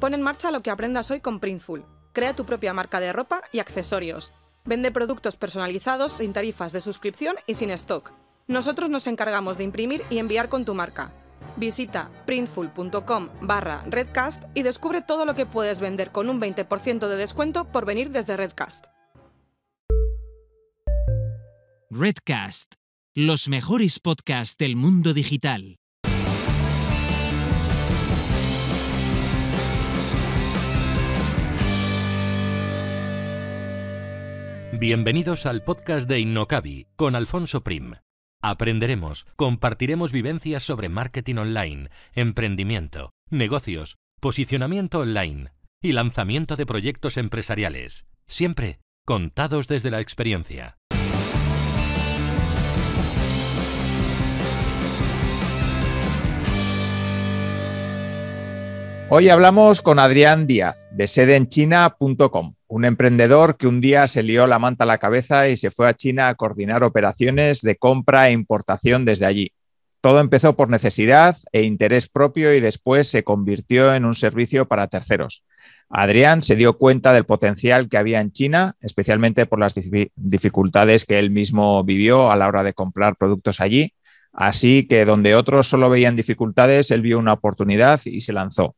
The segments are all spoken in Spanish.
Pon en marcha lo que aprendas hoy con Printful. Crea tu propia marca de ropa y accesorios. Vende productos personalizados sin tarifas de suscripción y sin stock. Nosotros nos encargamos de imprimir y enviar con tu marca. Visita printful.com barra redcast y descubre todo lo que puedes vender con un 20% de descuento por venir desde Redcast. Redcast, los mejores podcasts del mundo digital. Bienvenidos al podcast de Innocabi con Alfonso Prim. Aprenderemos, compartiremos vivencias sobre marketing online, emprendimiento, negocios, posicionamiento online y lanzamiento de proyectos empresariales, siempre contados desde la experiencia. Hoy hablamos con Adrián Díaz, de sedeenchina.com, un emprendedor que un día se lió la manta a la cabeza y se fue a China a coordinar operaciones de compra e importación desde allí. Todo empezó por necesidad e interés propio y después se convirtió en un servicio para terceros. Adrián se dio cuenta del potencial que había en China, especialmente por las dificultades que él mismo vivió a la hora de comprar productos allí. Así que donde otros solo veían dificultades, él vio una oportunidad y se lanzó.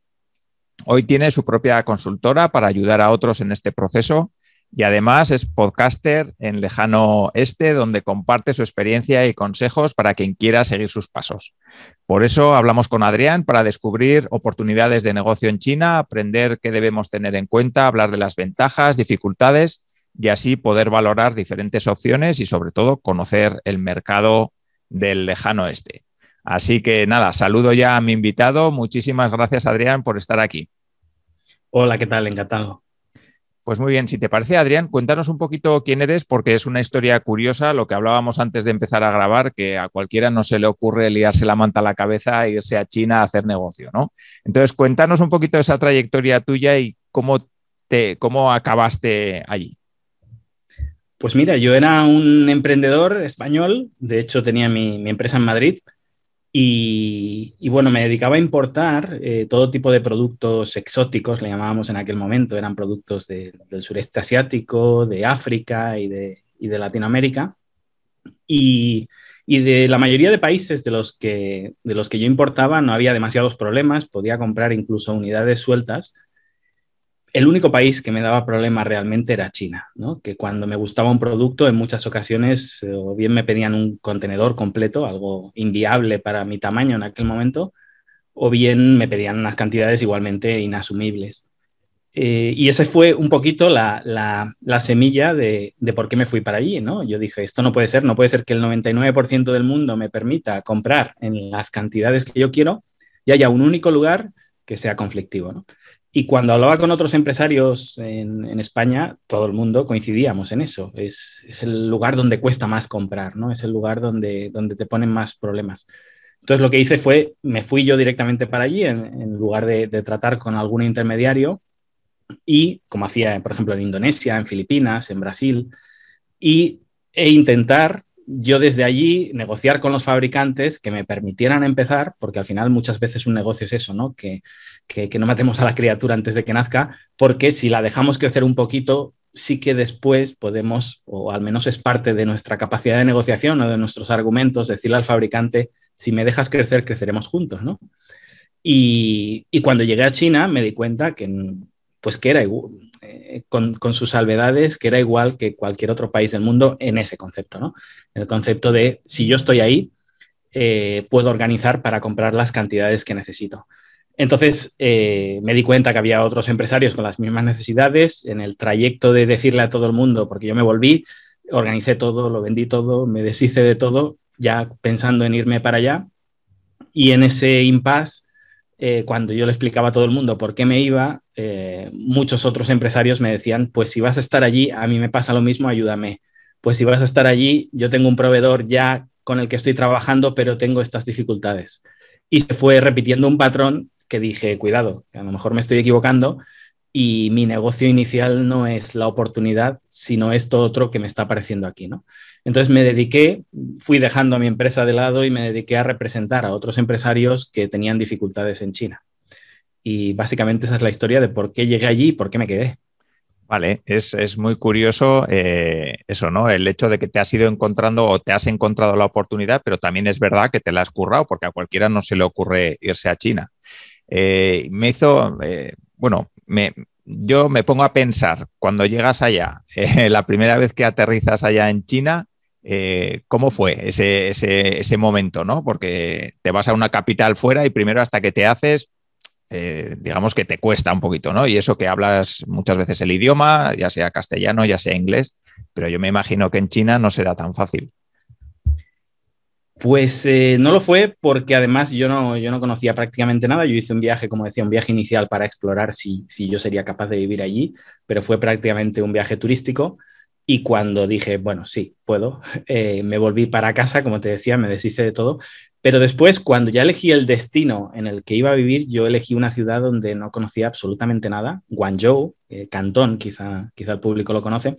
Hoy tiene su propia consultora para ayudar a otros en este proceso y además es podcaster en Lejano Este, donde comparte su experiencia y consejos para quien quiera seguir sus pasos. Por eso hablamos con Adrián para descubrir oportunidades de negocio en China, aprender qué debemos tener en cuenta, hablar de las ventajas, dificultades y así poder valorar diferentes opciones y sobre todo conocer el mercado del Lejano Este. Así que nada, saludo ya a mi invitado. Muchísimas gracias, Adrián, por estar aquí. Hola, ¿qué tal? Encantado. Pues muy bien, si te parece, Adrián, cuéntanos un poquito quién eres, porque es una historia curiosa, lo que hablábamos antes de empezar a grabar, que a cualquiera no se le ocurre liarse la manta a la cabeza e irse a China a hacer negocio, ¿no? Entonces, cuéntanos un poquito esa trayectoria tuya y cómo, te, cómo acabaste allí. Pues mira, yo era un emprendedor español, de hecho tenía mi, mi empresa en Madrid, y, bueno, me dedicaba a importar eh, todo tipo de productos exóticos, le llamábamos en aquel momento, eran productos del sureste asiático, de África y de, y de Latinoamérica. Y, y, de la mayoría de países de los, que, de los que yo importaba no había demasiados problemas, podía comprar incluso unidades sueltas el único país que me daba problemas realmente era China, ¿no? que cuando me gustaba un producto en muchas ocasiones eh, o bien me pedían un contenedor completo, algo inviable para mi tamaño en aquel momento, o bien me pedían unas cantidades igualmente inasumibles. Eh, y esa fue un poquito la, semilla de, de, por qué me fui para allí, ¿no? Yo dije, esto no puede ser, no puede ser que el 99% del mundo me permita comprar en las cantidades que yo quiero y haya un único lugar que sea conflictivo, ¿no? Y cuando hablaba con otros empresarios en, España, todo el mundo coincidíamos en eso. Es, el lugar donde cuesta más comprar, ¿no? Es el lugar donde, donde te ponen más problemas. Entonces lo que hice fue, me fui yo directamente para allí en, lugar de, tratar con algún intermediario y, como hacía, por ejemplo, en Indonesia, en Filipinas, en Brasil, e intentar yo desde allí negociar con los fabricantes que me permitieran empezar, porque al final muchas veces un negocio es eso, ¿no? Que, que, no matemos a la criatura antes de que nazca, porque si la dejamos crecer un poquito, sí que después podemos, o al menos es parte de nuestra capacidad de negociación o de nuestros argumentos, decirle al fabricante, si me dejas crecer, creceremos juntos, ¿no? Y, y cuando llegué a China me di cuenta que, pues que era igual eh, con, sus salvedades, que era igual que cualquier otro país del mundo en ese concepto, ¿no? El concepto de si yo estoy ahí, eh, puedo organizar para comprar las cantidades que necesito. Entonces eh, me di cuenta que había otros empresarios con las mismas necesidades. En el trayecto de decirle a todo el mundo, porque yo me volví, organicé todo, lo vendí todo, me deshice de todo, ya pensando en irme para allá. Y en ese impasse eh, cuando yo le explicaba a todo el mundo por qué me iba, eh, muchos otros empresarios me decían, pues si vas a estar allí, a mí me pasa lo mismo, ayúdame. Pues si vas a estar allí, yo tengo un proveedor ya con el que estoy trabajando, pero tengo estas dificultades. Y se fue repitiendo un patrón que dije, cuidado, a lo mejor me estoy equivocando y mi negocio inicial no es la oportunidad, sino esto otro que me está apareciendo aquí, ¿no? Entonces me dediqué, fui dejando a mi empresa de lado y me dediqué a representar a otros empresarios que tenían dificultades en China. Y básicamente esa es la historia de por qué llegué allí y por qué me quedé. Vale, es, muy curioso eh, eso, ¿no? El hecho de que te has ido encontrando o te has encontrado la oportunidad, pero también es verdad que te la has currado, porque a cualquiera no se le ocurre irse a China. Eh, me hizo, eh, bueno, yo me pongo a pensar, cuando llegas allá, la primera vez que aterrizas allá en China, eh, ¿Cómo fue ese, momento? ¿no? Porque te vas a una capital fuera y primero hasta que te haces, eh, digamos que te cuesta un poquito, ¿no? Y eso que hablas muchas veces el idioma, ya sea castellano, ya sea inglés, pero yo me imagino que en China no será tan fácil. Pues eh, no lo fue porque además yo no, conocía prácticamente nada. Yo hice un viaje, como decía, un viaje inicial para explorar si yo sería capaz de vivir allí, pero fue prácticamente un viaje turístico. Y cuando dije, bueno, sí, puedo, eh, me volví para casa, como te decía, me deshice de todo. Pero después, cuando ya elegí el destino en el que iba a vivir, yo elegí una ciudad donde no conocía absolutamente nada, Guangzhou, eh, Cantón, quizá, quizá el público lo conoce,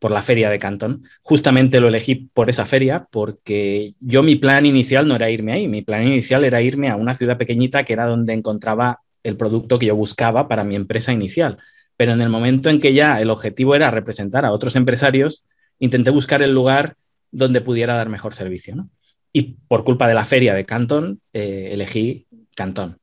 por la feria de Cantón. Justamente lo elegí por esa feria, porque yo mi plan inicial no era irme ahí, mi plan inicial era irme a una ciudad pequeñita que era donde encontraba el producto que yo buscaba para mi empresa inicial. Pero en el momento en que ya el objetivo era representar a otros empresarios, intenté buscar el lugar donde pudiera dar mejor servicio. Y por culpa de la feria de Cantón, eh, elegí Cantón.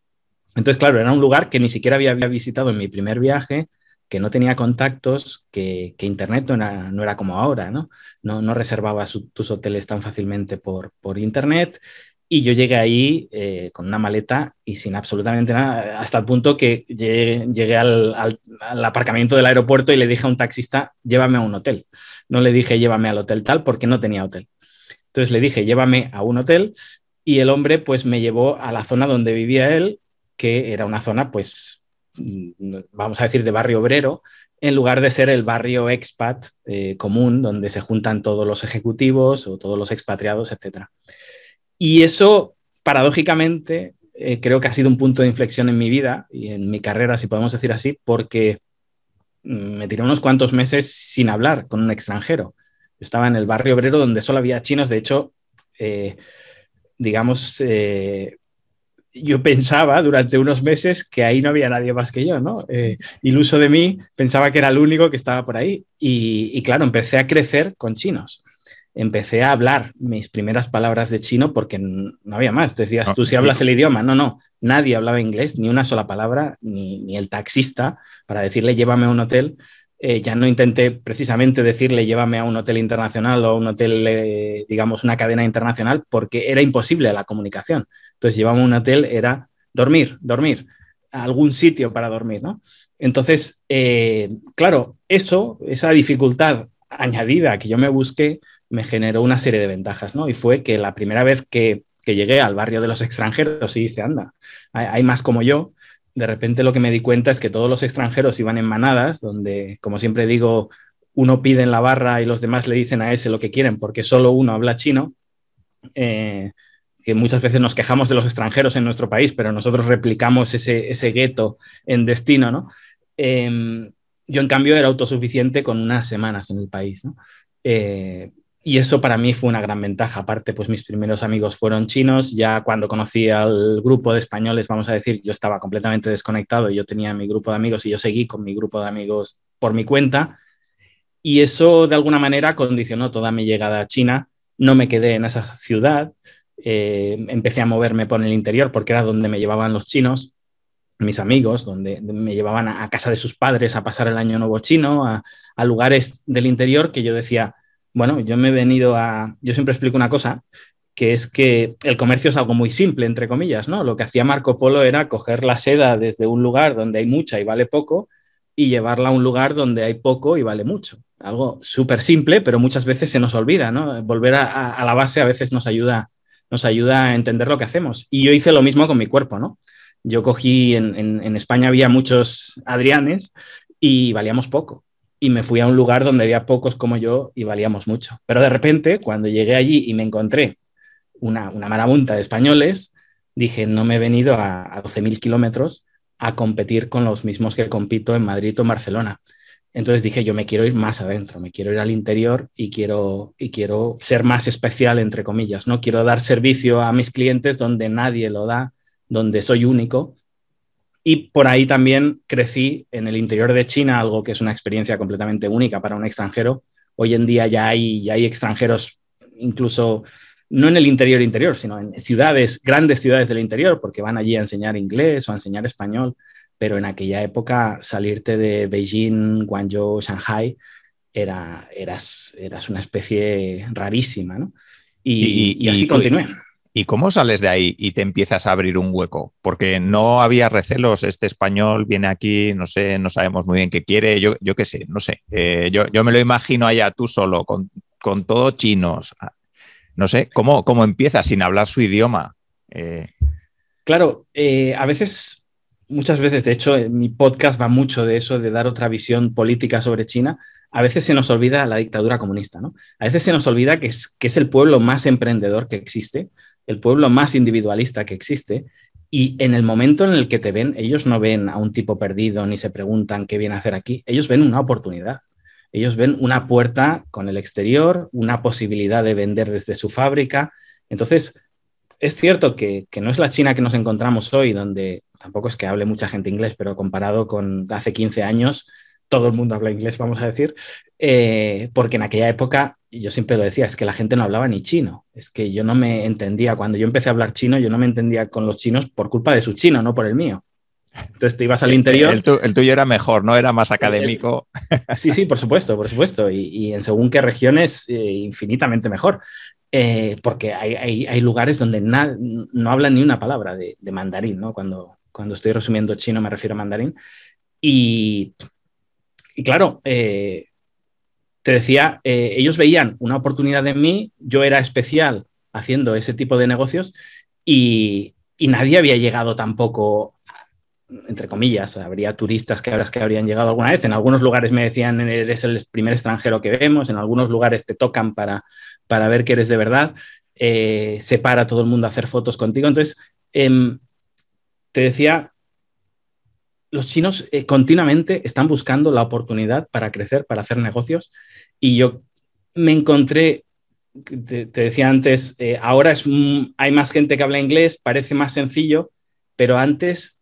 Entonces, claro, era un lugar que ni siquiera había, visitado en mi primer viaje, que no tenía contactos, que, Internet no era, como ahora, ¿no? No, no tus hoteles tan fácilmente por, por Internet, y yo llegué ahí eh, con una maleta y sin absolutamente nada, hasta el punto que llegué, al, aparcamiento del aeropuerto y le dije a un taxista, llévame a un hotel. No le dije, llévame al hotel tal, porque no tenía hotel. Entonces le dije, llévame a un hotel y el hombre pues me llevó a la zona donde vivía él, que era una zona pues, mm, vamos a decir, de barrio obrero, en lugar de ser el barrio expat eh, común donde se juntan todos los ejecutivos o todos los expatriados, etcétera. Y eso, paradójicamente, eh, creo que ha sido un punto de inflexión en mi vida y en mi carrera, si podemos decir así, porque mm, me tiré unos cuantos meses sin hablar con un extranjero. Yo estaba en el barrio obrero donde solo había chinos, de hecho, eh, digamos, eh, yo pensaba durante unos meses que ahí no había nadie más que yo, ¿no? iluso de mí, pensaba que era el único que estaba por ahí. y, claro, empecé a crecer con chinos empecé a hablar mis primeras palabras de chino porque no había más. Decías, ah, tú si hablas el idioma. No, no, nadie hablaba inglés, ni una sola palabra, ni, el taxista para decirle llévame a un hotel. Eh, ya no intenté precisamente decirle llévame a un hotel internacional o a un hotel, eh, digamos, una cadena internacional, porque era imposible la comunicación. Entonces, llevamos a un hotel era dormir, dormir, algún sitio para dormir, ¿no? Entonces, eh, claro, eso, esa dificultad añadida que yo me busqué, me generó una serie de ventajas, ¿no? Y fue que la primera vez que, llegué al barrio de los extranjeros y dice, anda, hay, más como yo, de repente lo que me di cuenta es que todos los extranjeros iban en manadas, donde, como siempre digo, uno pide en la barra y los demás le dicen a ese lo que quieren porque solo uno habla chino, eh, que muchas veces nos quejamos de los extranjeros en nuestro país, pero nosotros replicamos ese, gueto en destino, ¿no? Em, yo, en cambio, era autosuficiente con unas semanas en el país, ¿no? Eh, y eso para mí fue una gran ventaja. Aparte, pues mis primeros amigos fueron chinos. Ya cuando conocí al grupo de españoles, vamos a decir, yo estaba completamente desconectado. Yo tenía mi grupo de amigos y yo seguí con mi grupo de amigos por mi cuenta. Y eso de alguna manera condicionó toda mi llegada a China. No me quedé en esa ciudad. Eh, empecé a moverme por el interior porque era donde me llevaban los chinos, mis amigos, donde me llevaban a, casa de sus padres a pasar el año nuevo chino, a, a lugares del interior que yo decía, bueno, yo me he venido a. Yo siempre explico una cosa, que es que el comercio es algo muy simple, entre comillas, ¿no? Lo que hacía Marco Polo era coger la seda desde un lugar donde hay mucha y vale poco y llevarla a un lugar donde hay poco y vale mucho. Algo súper simple, pero muchas veces se nos olvida, ¿no? Volver a, la base a veces nos ayuda, nos ayuda a entender lo que hacemos. Y yo hice lo mismo con mi cuerpo, ¿no? Yo cogí, en, en, en España había muchos Adrianes y valíamos poco y me fui a un lugar donde había pocos como yo y valíamos mucho. Pero de repente, cuando llegué allí y me encontré una, una marabunta de españoles, dije, no me he venido a, 12.000 kilómetros a competir con los mismos que compito en Madrid o Barcelona. Entonces dije, yo me quiero ir más adentro, me quiero ir al interior y quiero, y quiero ser más especial, entre comillas, ¿no? Quiero dar servicio a mis clientes donde nadie lo da, donde soy único y por ahí también crecí en el interior de China, algo que es una experiencia completamente única para un extranjero. Hoy en día ya hay, extranjeros, incluso no en el interior interior, sino en ciudades, grandes ciudades del interior, porque van allí a enseñar inglés o a enseñar español. Pero en aquella época salirte de Beijing, Guangzhou, Shanghai, era, eras, una especie rarísima, ¿no? Y, así continué. ¿Y cómo sales de ahí y te empiezas a abrir un hueco? Porque no había recelos, este español viene aquí, no sé, no sabemos muy bien qué quiere, yo, yo qué sé, no sé. Eh, yo, me lo imagino allá tú solo, con, con chinos. Ah, no sé, ¿cómo, cómo empiezas sin hablar su idioma? Eh, claro, eh, a veces, muchas veces, de hecho, en mi podcast va mucho de eso, de dar otra visión política sobre China a veces se nos olvida la dictadura comunista, ¿no? A veces se nos olvida que es, que es el pueblo más emprendedor que existe, el pueblo más individualista que existe, y en el momento en el que te ven, ellos no ven a un tipo perdido ni se preguntan qué viene a hacer aquí, ellos ven una oportunidad. Ellos ven una puerta con el exterior, una posibilidad de vender desde su fábrica. Entonces, es cierto que, no es la China que nos encontramos hoy, donde tampoco es que hable mucha gente inglés, pero comparado con hace 15 años, todo el mundo habla inglés, vamos a decir, eh, porque en aquella época yo siempre lo decía, es que la gente no hablaba ni chino, es que yo no me entendía, cuando yo empecé a hablar chino, yo no me entendía con los chinos por culpa de su chino, no por el mío. Entonces te ibas al interior. El, tuyo era mejor, ¿no? Era más eh, académico. Eh, sí, sí, por supuesto, por supuesto. Y, en según qué regiones, eh, infinitamente mejor. porque hay, lugares donde no hablan ni una palabra de, mandarín, ¿no? Cuando, cuando estoy resumiendo chino me refiero a mandarín. Y, y claro, te decía, eh, ellos veían una oportunidad en mí, yo era especial haciendo ese tipo de negocios y, nadie había llegado tampoco, entre comillas, habría turistas que, que habrían llegado alguna vez, en algunos lugares me decían, eres el primer extranjero que vemos, en algunos lugares te tocan para, para ver que eres de verdad, eh, se para todo el mundo a hacer fotos contigo, entonces... Em, te decía los chinos eh, continuamente están buscando la oportunidad para crecer, para hacer negocios. Y yo me encontré, te, decía antes, eh, ahora es, hay más gente que habla inglés, parece más sencillo, pero antes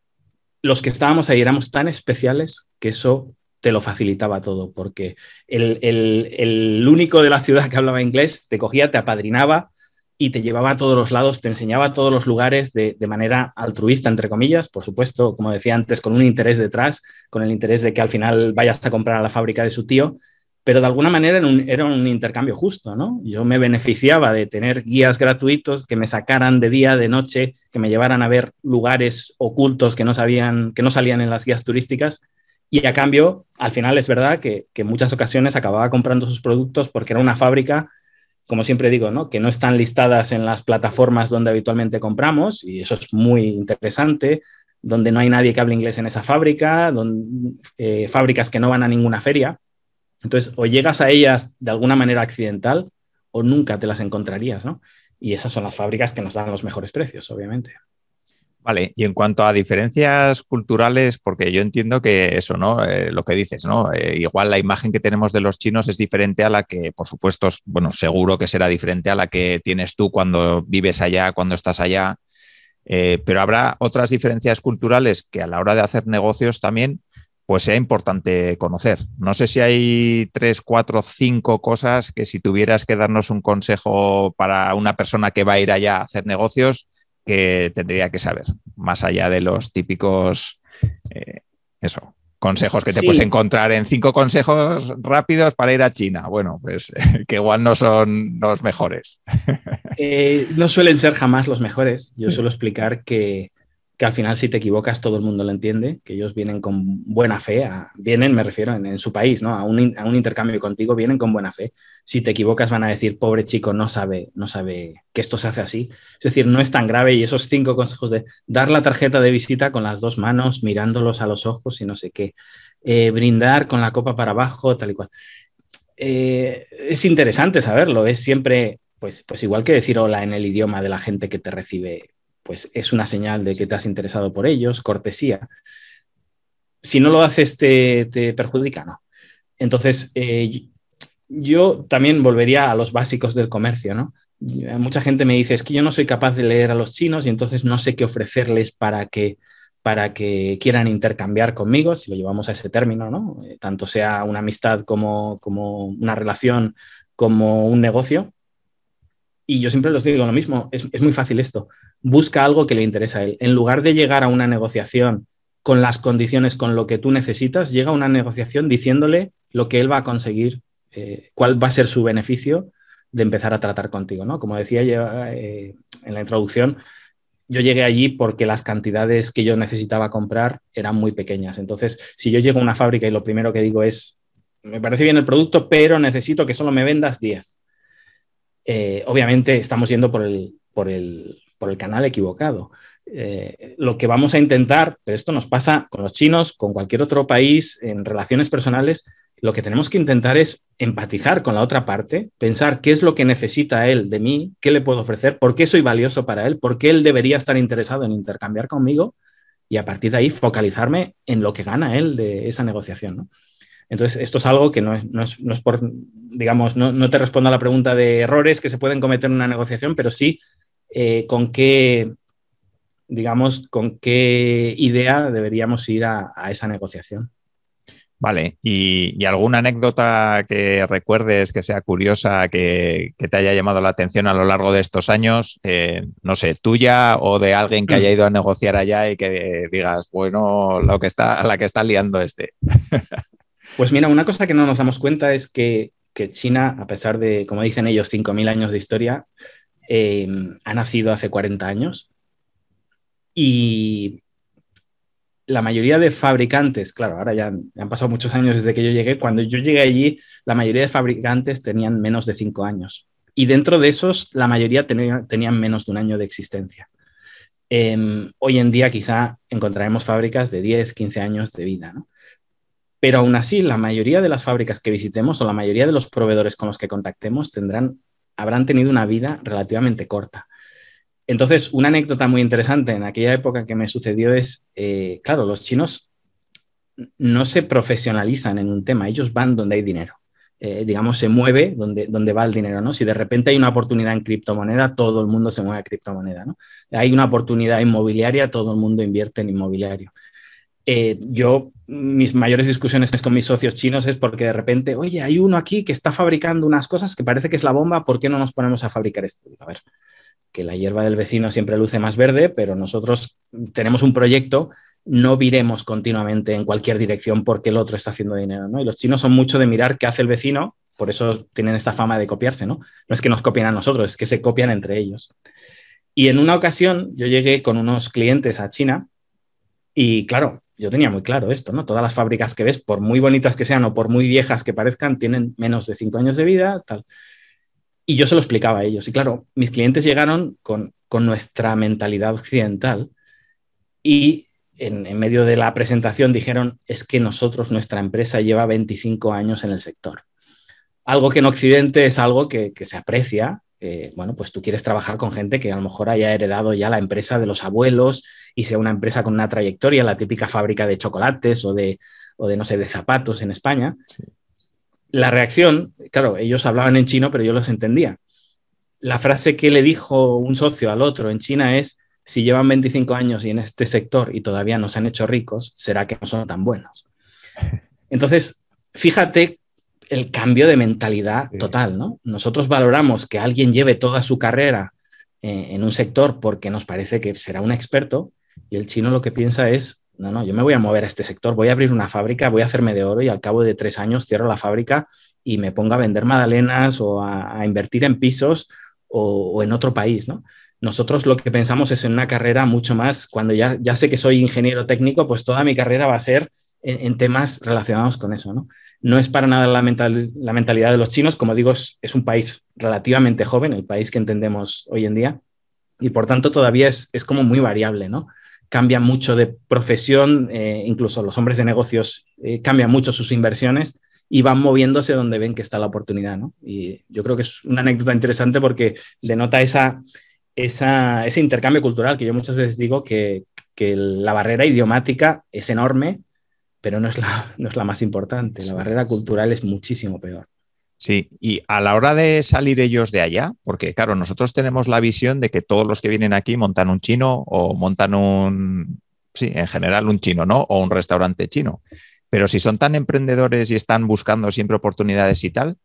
los que estábamos ahí éramos tan especiales que eso te lo facilitaba todo, porque el único de la ciudad que hablaba inglés te cogía, te apadrinaba y te llevaba a todos los lados, te enseñaba a todos los lugares de, manera altruista, entre comillas, por supuesto, como decía antes, con un interés detrás, con el interés de que al final vayas a comprar a la fábrica de su tío, pero de alguna manera era un, intercambio justo, ¿no? Yo me beneficiaba de tener guías gratuitos que me sacaran de día, de noche, que me llevaran a ver lugares ocultos que no, sabían, que no salían en las guías turísticas. Y a cambio, al final es verdad que, que en muchas ocasiones acababa comprando sus productos porque era una fábrica como siempre digo, ¿no? que no están listadas en las plataformas donde habitualmente compramos, y eso es muy interesante, donde no hay nadie que hable inglés en esa fábrica, eh, fábricas que no van a ninguna feria. Entonces, o llegas a ellas de alguna manera accidental o nunca te las encontrarías, ¿no? Y esas son las fábricas que nos dan los mejores precios, obviamente. Vale, y en cuanto a diferencias culturales, porque yo entiendo que eso, ¿no? Eh, lo que dices, ¿no? Eh, igual la imagen que tenemos de los chinos es diferente a la que, por supuesto, bueno, seguro que será diferente a la que tienes tú cuando vives allá, cuando estás allá. Eh, pero habrá otras diferencias culturales que a la hora de hacer negocios también, pues sea importante conocer. No sé si hay tres, cuatro, cinco cosas que si tuvieras que darnos un consejo para una persona que va a ir allá a hacer negocios, que tendría que saber, más allá de los típicos, eh, eso, consejos que te puedes encontrar en cinco consejos rápidos para ir a China. Bueno, pues que igual no son los mejores. Eh, no suelen ser jamás los mejores. Yo suelo explicar que que al final si te equivocas todo el mundo lo entiende, que ellos vienen con buena fe, vienen, me refiero, en, su país, ¿no? A un, intercambio contigo, vienen con buena fe. Si te equivocas van a decir, pobre chico, no sabe, no sabe que esto se hace así. Es decir, no es tan grave y esos cinco consejos de dar la tarjeta de visita con las dos manos, mirándolos a los ojos y no sé qué, eh, brindar con la copa para abajo, tal y cual. Eh, es interesante saberlo, es siempre, pues, pues igual que decir hola en el idioma de la gente que te recibe pues es una señal de que te has interesado por ellos, cortesía. Si no lo haces, te, perjudica, ¿no? Entonces, eh, yo también volvería a los básicos del comercio, ¿no? Eh, mucha gente me dice, es que yo no soy capaz de leer a los chinos y entonces no sé qué ofrecerles para que, para que quieran intercambiar conmigo, si lo llevamos a ese término, ¿no? Eh, tanto sea una amistad como una relación, como un negocio. Y yo siempre les digo lo mismo, es, muy fácil esto. Busca algo que le interesa a él. En lugar de llegar a una negociación con las condiciones, con lo que tú necesitas, llega a una negociación diciéndole lo que él va a conseguir, eh, cuál va a ser su beneficio de empezar a tratar contigo, ¿no? Como decía eh, en la introducción, yo llegué allí porque las cantidades que yo necesitaba comprar eran muy pequeñas. Entonces, si yo llego a una fábrica y lo primero que digo es, me parece bien el producto, pero necesito que solo me vendas 10. Eh, obviamente estamos yendo por el, canal equivocado. Eh, lo que vamos a intentar, pero esto nos pasa con los chinos, con cualquier otro país, en relaciones personales, lo que tenemos que intentar es empatizar con la otra parte, pensar qué es lo que necesita él de mí, qué le puedo ofrecer, por qué soy valioso para él, por qué él debería estar interesado en intercambiar conmigo y a partir de ahí focalizarme en lo que gana él de esa negociación. Entonces, esto es algo que no es, no es, no es por, digamos, no, te respondo a la pregunta de errores que se pueden cometer en una negociación, pero sí eh, con qué, digamos, con qué idea deberíamos ir a, esa negociación. Vale, ¿Y, alguna anécdota que recuerdes que sea curiosa, que, te haya llamado la atención a lo largo de estos años? Eh, no sé, tuya o de alguien que haya ido a negociar allá y que digas, bueno, lo que está, la que está liando este. Pues mira, una cosa que no nos damos cuenta es que, China, a pesar de, como dicen ellos, 5.000 años de historia, eh, ha nacido hace 40 años y la mayoría de fabricantes, claro, ahora ya han, pasado muchos años desde que yo llegué, cuando yo llegué allí, la mayoría de fabricantes tenían menos de 5 años y dentro de esos, la mayoría tenían menos de un año de existencia. Em, hoy en día quizá encontraremos fábricas de 10, 15 años de vida, ¿no? Pero aún así, la mayoría de las fábricas que visitemos o la mayoría de los proveedores con los que contactemos tendrán, habrán tenido una vida relativamente corta. Entonces, una anécdota muy interesante en aquella época que me sucedió es, eh, claro, los chinos no se profesionalizan en un tema, ellos van donde hay dinero. Eh, digamos, se mueve donde, donde va el dinero, ¿no? Si de repente hay una oportunidad en criptomoneda, todo el mundo se mueve a criptomoneda, ¿no? Hay una oportunidad inmobiliaria, todo el mundo invierte en inmobiliario. Eh, yo mis mayores discusiones con mis socios chinos es porque de repente, oye, hay uno aquí que está fabricando unas cosas que parece que es la bomba, ¿por qué no nos ponemos a fabricar esto? A ver, que la hierba del vecino siempre luce más verde, pero nosotros tenemos un proyecto, no viremos continuamente en cualquier dirección porque el otro está haciendo dinero, ¿no? Y los chinos son mucho de mirar qué hace el vecino, por eso tienen esta fama de copiarse, ¿no? No es que nos copien a nosotros, es que se copian entre ellos. Y en una ocasión yo llegué con unos clientes a China y claro, yo tenía muy claro esto, ¿no? Todas las fábricas que ves, por muy bonitas que sean o por muy viejas que parezcan, tienen menos de cinco años de vida, tal. Y yo se lo explicaba a ellos. Y claro, mis clientes llegaron con, nuestra mentalidad occidental y en, medio de la presentación dijeron, es que nosotros, nuestra empresa lleva 25 años en el sector. Algo que en Occidente es algo que, que se aprecia, eh, bueno, pues tú quieres trabajar con gente que a lo mejor haya heredado ya la empresa de los abuelos y sea una empresa con una trayectoria, la típica fábrica de chocolates o de, de no sé, de zapatos en España. La reacción, claro, ellos hablaban en chino, pero yo los entendía. La frase que le dijo un socio al otro en China es, si llevan 25 años y en este sector y todavía no se han hecho ricos, será que no son tan buenos. Entonces, fíjate el cambio de mentalidad total, ¿no? Nosotros valoramos que alguien lleve toda su carrera eh, en un sector porque nos parece que será un experto y el chino lo que piensa es, no, no, yo me voy a mover a este sector, voy a abrir una fábrica, voy a hacerme de oro y al cabo de tres años cierro la fábrica y me pongo a vender magdalenas o a, invertir en pisos o, en otro país, ¿no? Nosotros lo que pensamos es en una carrera mucho más, cuando ya sé que soy ingeniero técnico, pues toda mi carrera va a ser en, temas relacionados con eso. ¿no? no es para nada la, mentalidad de los chinos, como digo, es, un país relativamente joven, el país que entendemos hoy en día, y por tanto todavía es, como muy variable, ¿no? Cambia mucho de profesión, eh, incluso los hombres de negocios eh, cambian mucho sus inversiones y van moviéndose donde ven que está la oportunidad, ¿no? Y yo creo que es una anécdota interesante porque denota esa, ese intercambio cultural que yo muchas veces digo que, que la barrera idiomática es enorme pero no es la, no es la más importante. La barrera cultural es muchísimo peor. Sí, y a la hora de salir ellos de allá, porque claro, nosotros tenemos la visión de que todos los que vienen aquí montan un chino o montan un, sí, en general un chino, ¿no? O un restaurante chino. Pero si son tan emprendedores y están buscando siempre oportunidades y tal,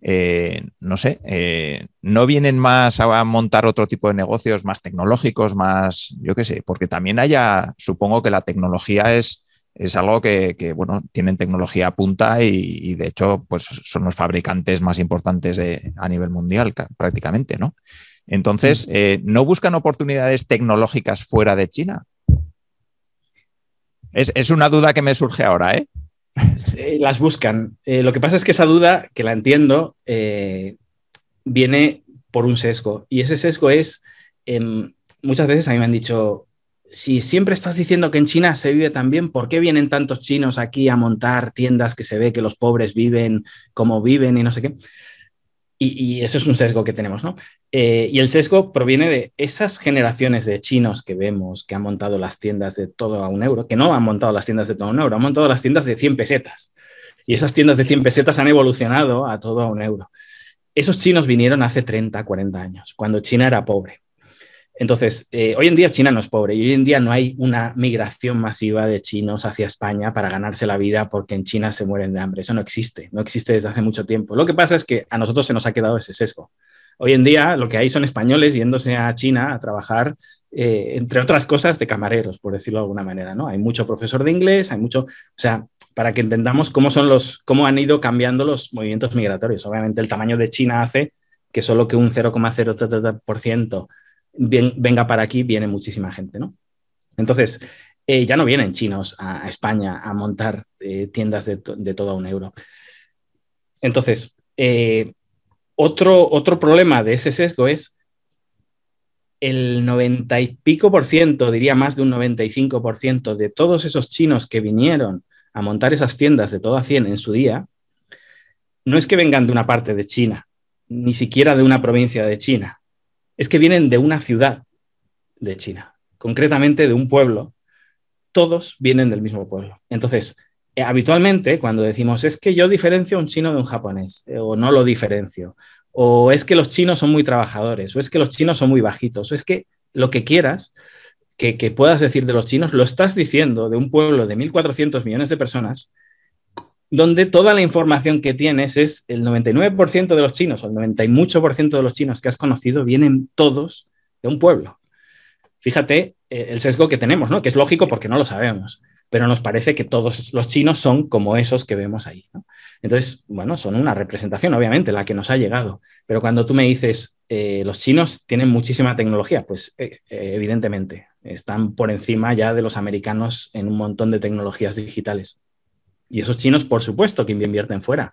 eh, no sé, eh, no vienen más a montar otro tipo de negocios más tecnológicos, más, yo qué sé, porque también haya, supongo que la tecnología es es algo que, bueno, tienen tecnología a punta y, de hecho pues son los fabricantes más importantes a nivel mundial prácticamente, ¿no? Entonces, eh, ¿no buscan oportunidades tecnológicas fuera de China? Es, una duda que me surge ahora, ¿eh? las buscan. Eh, lo que pasa es que esa duda, que la entiendo, eh, viene por un sesgo. Y ese sesgo es, em, muchas veces a mí me han dicho, si siempre estás diciendo que en China se vive tan bien, ¿por qué vienen tantos chinos aquí a montar tiendas que se ve que los pobres viven como viven y no sé qué? Y, eso es un sesgo que tenemos, ¿no? Eh, y el sesgo proviene de esas generaciones de chinos que vemos que han montado las tiendas de todo a un euro, que no han montado las tiendas de todo a un euro, han montado las tiendas de 100 pesetas. Y esas tiendas de 100 pesetas han evolucionado a todo a un euro. Esos chinos vinieron hace 30, 40 años, cuando China era pobre entonces, eh, hoy en día China no es pobre y hoy en día no hay una migración masiva de chinos hacia España para ganarse la vida porque en China se mueren de hambre. Eso no existe, no existe desde hace mucho tiempo. Lo que pasa es que a nosotros se nos ha quedado ese sesgo. Hoy en día lo que hay son españoles yéndose a China a trabajar, eh, entre otras cosas, de camareros, por decirlo de alguna manera. ¿no? Hay mucho profesor de inglés, hay mucho, o sea, para que entendamos cómo, son los, cómo han ido cambiando los movimientos migratorios. Obviamente el tamaño de China hace que solo que un 0,03% venga para aquí, viene muchísima gente, ¿no? Entonces, eh, ya no vienen chinos a, España a montar eh, tiendas de, toda todo un euro. Entonces, eh, otro, otro problema de ese sesgo es el 90 y pico por ciento, diría más de un 95 por ciento de todos esos chinos que vinieron a montar esas tiendas de todo a 100 en su día, no es que vengan de una parte de China, ni siquiera de una provincia de China es que vienen de una ciudad de China, concretamente de un pueblo. Todos vienen del mismo pueblo. Entonces, eh, habitualmente cuando decimos es que yo diferencio un chino de un japonés, eh, o no lo diferencio, o es que los chinos son muy trabajadores, o es que los chinos son muy bajitos, o es que lo que quieras que, que puedas decir de los chinos, lo estás diciendo de un pueblo de 1.400 millones de personas donde toda la información que tienes es el 99% de los chinos o el 98% de los chinos que has conocido vienen todos de un pueblo. Fíjate eh, el sesgo que tenemos, ¿no? Que es lógico porque no lo sabemos, pero nos parece que todos los chinos son como esos que vemos ahí. Entonces, bueno, son una representación, obviamente, la que nos ha llegado. Pero cuando tú me dices, eh, los chinos tienen muchísima tecnología, pues eh, evidentemente, están por encima ya de los americanos en un montón de tecnologías digitales y esos chinos, por supuesto, que invierten fuera.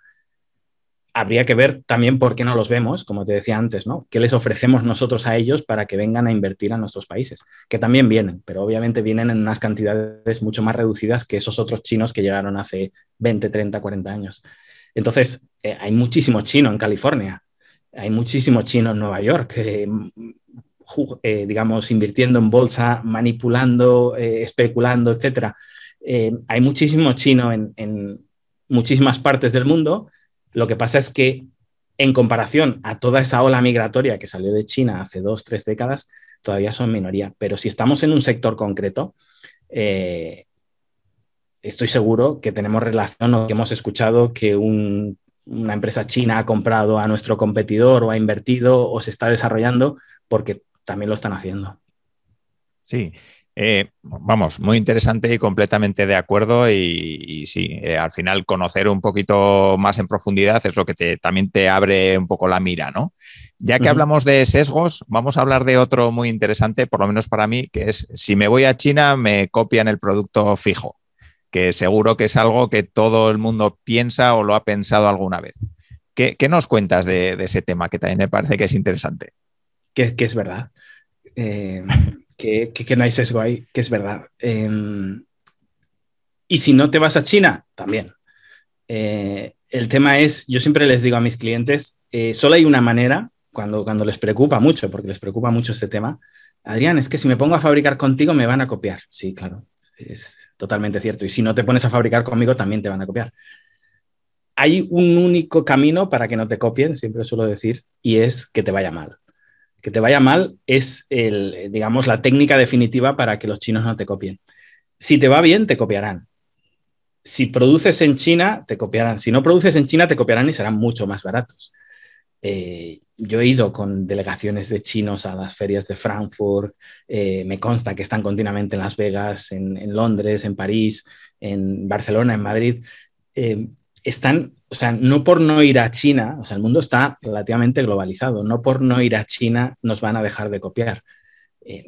Habría que ver también por qué no los vemos, como te decía antes, ¿no? ¿Qué les ofrecemos nosotros a ellos para que vengan a invertir a nuestros países? Que también vienen, pero obviamente vienen en unas cantidades mucho más reducidas que esos otros chinos que llegaron hace 20, 30, 40 años. Entonces, eh, hay muchísimo chino en California, hay muchísimo chino en Nueva York, eh, eh, digamos, invirtiendo en bolsa, manipulando, especulando, etcétera. Eh, hay muchísimo chino en, muchísimas partes del mundo. Lo que pasa es que en comparación a toda esa ola migratoria que salió de China hace dos, tres décadas, todavía son minoría. Pero si estamos en un sector concreto, eh, estoy seguro que tenemos relación o que hemos escuchado que una empresa china ha comprado a nuestro competidor o ha invertido o se está desarrollando porque también lo están haciendo. Sí, eh, vamos, muy interesante y completamente de acuerdo. Y, sí, eh, al final conocer un poquito más en profundidad es lo que también te abre un poco la mira, ¿no? Ya que hablamos de sesgos, vamos a hablar de otro muy interesante, por lo menos para mí, que es si me voy a China, me copian el producto fijo, que seguro que es algo que todo el mundo piensa o lo ha pensado alguna vez. ¿Qué, nos cuentas de, ese tema que también me parece que es interesante? Que, es verdad. Eh, que, que, no hay sesgo ahí, que es verdad. Em, y si no te vas a China, también. Eh, el tema es, yo siempre les digo a mis clientes, eh, solo hay una manera, cuando, cuando les preocupa mucho, porque les preocupa mucho este tema, Adrián, es que si me pongo a fabricar contigo me van a copiar. Sí, claro, es totalmente cierto. Y si no te pones a fabricar conmigo también te van a copiar. Hay un único camino para que no te copien, siempre suelo decir, y es que te vaya mal que te vaya mal es, el, digamos, la técnica definitiva para que los chinos no te copien. Si te va bien, te copiarán. Si produces en China, te copiarán. Si no produces en China, te copiarán y serán mucho más baratos. Eh, yo he ido con delegaciones de chinos a las ferias de Frankfurt, eh, me consta que están continuamente en Las Vegas, en, Londres, en París, en Barcelona, en Madrid. Eh, están o sea, no por no ir a China, o sea, el mundo está relativamente globalizado, no por no ir a China nos van a dejar de copiar. Eh,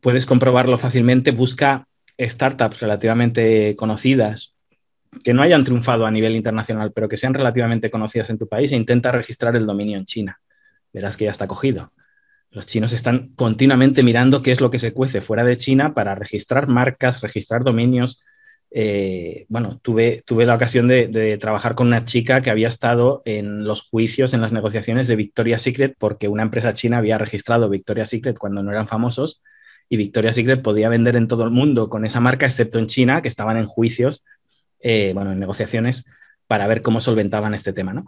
puedes comprobarlo fácilmente, busca startups relativamente conocidas que no hayan triunfado a nivel internacional, pero que sean relativamente conocidas en tu país e intenta registrar el dominio en China. Verás que ya está cogido. Los chinos están continuamente mirando qué es lo que se cuece fuera de China para registrar marcas, registrar dominios, eh, bueno, tuve, la ocasión de, trabajar con una chica que había estado en los juicios, en las negociaciones de Victoria's Secret, porque una empresa china había registrado Victoria's Secret cuando no eran famosos y Victoria's Secret podía vender en todo el mundo con esa marca, excepto en China, que estaban en juicios, eh, bueno, en negociaciones para ver cómo solventaban este tema, ¿no?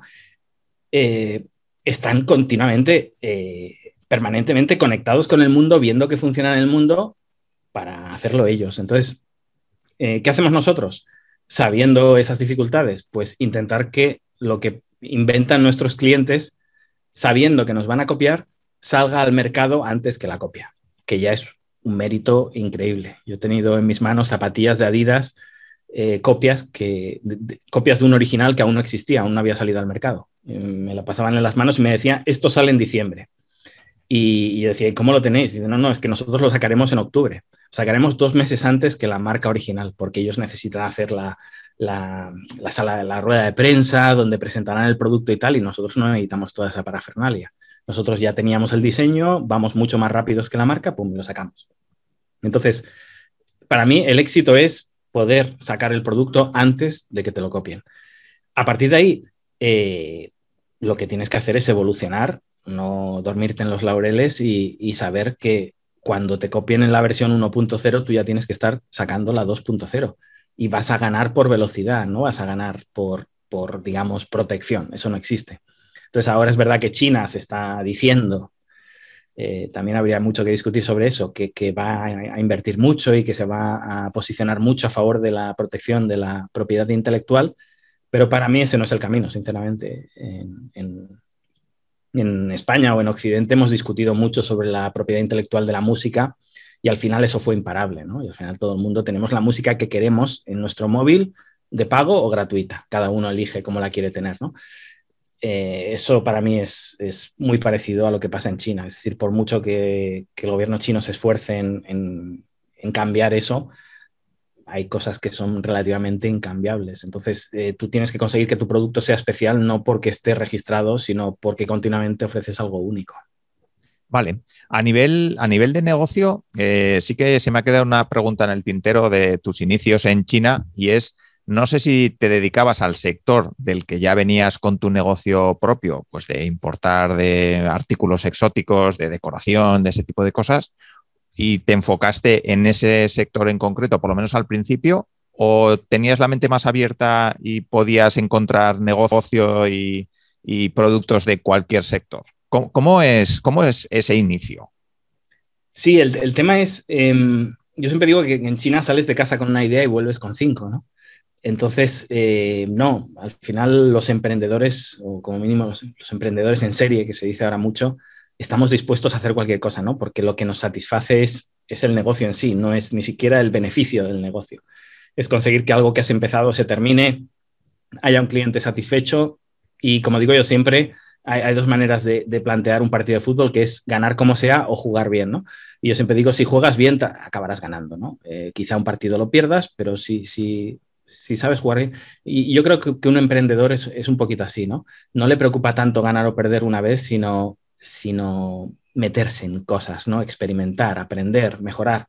Eh, están continuamente, permanentemente conectados con el mundo, viendo que funciona en el mundo para hacerlo ellos. Entonces, eh, ¿Qué hacemos nosotros? Sabiendo esas dificultades, pues intentar que lo que inventan nuestros clientes, sabiendo que nos van a copiar, salga al mercado antes que la copia, que ya es un mérito increíble. Yo he tenido en mis manos zapatillas de Adidas, eh, copias, que, de, copias de un original que aún no existía, aún no había salido al mercado. Eh, me la pasaban en las manos y me decía, esto sale en diciembre. Y yo decía, ¿y cómo lo tenéis? Dice, no, no, es que nosotros lo sacaremos en octubre. Sacaremos dos meses antes que la marca original, porque ellos necesitan hacer la, la, la la rueda de prensa, donde presentarán el producto y tal, y nosotros no necesitamos toda esa parafernalia. Nosotros ya teníamos el diseño, vamos mucho más rápidos que la marca, pum, lo sacamos. Entonces, para mí el éxito es poder sacar el producto antes de que te lo copien. A partir de ahí, eh, lo que tienes que hacer es evolucionar no dormirte en los laureles y, saber que cuando te copien en la versión 1.0, tú ya tienes que estar sacando la 2.0 y vas a ganar por velocidad, no vas a ganar por, por, digamos, protección. Eso no existe. Entonces, ahora es verdad que China se está diciendo, eh, también habría mucho que discutir sobre eso, que, va a invertir mucho y que se va a posicionar mucho a favor de la protección de la propiedad intelectual, pero para mí ese no es el camino, sinceramente, en España o en Occidente hemos discutido mucho sobre la propiedad intelectual de la música y al final eso fue imparable, ¿no? Y al final todo el mundo tenemos la música que queremos en nuestro móvil, de pago o gratuita. Cada uno elige cómo la quiere tener, eh, eso para mí es, muy parecido a lo que pasa en China. Es decir, por mucho que, el gobierno chino se esfuerce en cambiar eso, hay cosas que son relativamente incambiables. Entonces, eh, tú tienes que conseguir que tu producto sea especial no porque esté registrado, sino porque continuamente ofreces algo único. Vale, a nivel, a nivel de negocio, eh, sí que se me ha quedado una pregunta en el tintero de tus inicios en China y es, no sé si te dedicabas al sector del que ya venías con tu negocio propio, pues de importar de artículos exóticos, de decoración, de ese tipo de cosas, y te enfocaste en ese sector en concreto, por lo menos al principio, o tenías la mente más abierta y podías encontrar negocio y, productos de cualquier sector? ¿Cómo, es, es ese inicio? Sí, el, tema es, em, yo siempre digo que en China sales de casa con una idea y vuelves con cinco, ¿no? Entonces, eh, no, al final los emprendedores, o como mínimo los, emprendedores en serie, que se dice ahora mucho, estamos dispuestos a hacer cualquier cosa, ¿no? Porque lo que nos satisface es, es el negocio en sí, no es ni siquiera el beneficio del negocio. Es conseguir que algo que has empezado se termine, haya un cliente satisfecho y, como digo yo siempre, hay, dos maneras de, de, plantear un partido de fútbol, que es ganar como sea o jugar bien, ¿no? Y yo siempre digo, si juegas bien, acabarás ganando, ¿no? Eh, quizá un partido lo pierdas, pero si, si, si sabes jugar bien. Y yo creo que, que un emprendedor es, es, un poquito así, ¿no? No le preocupa tanto ganar o perder una vez, sino sino meterse en cosas, ¿no? Experimentar, aprender, mejorar.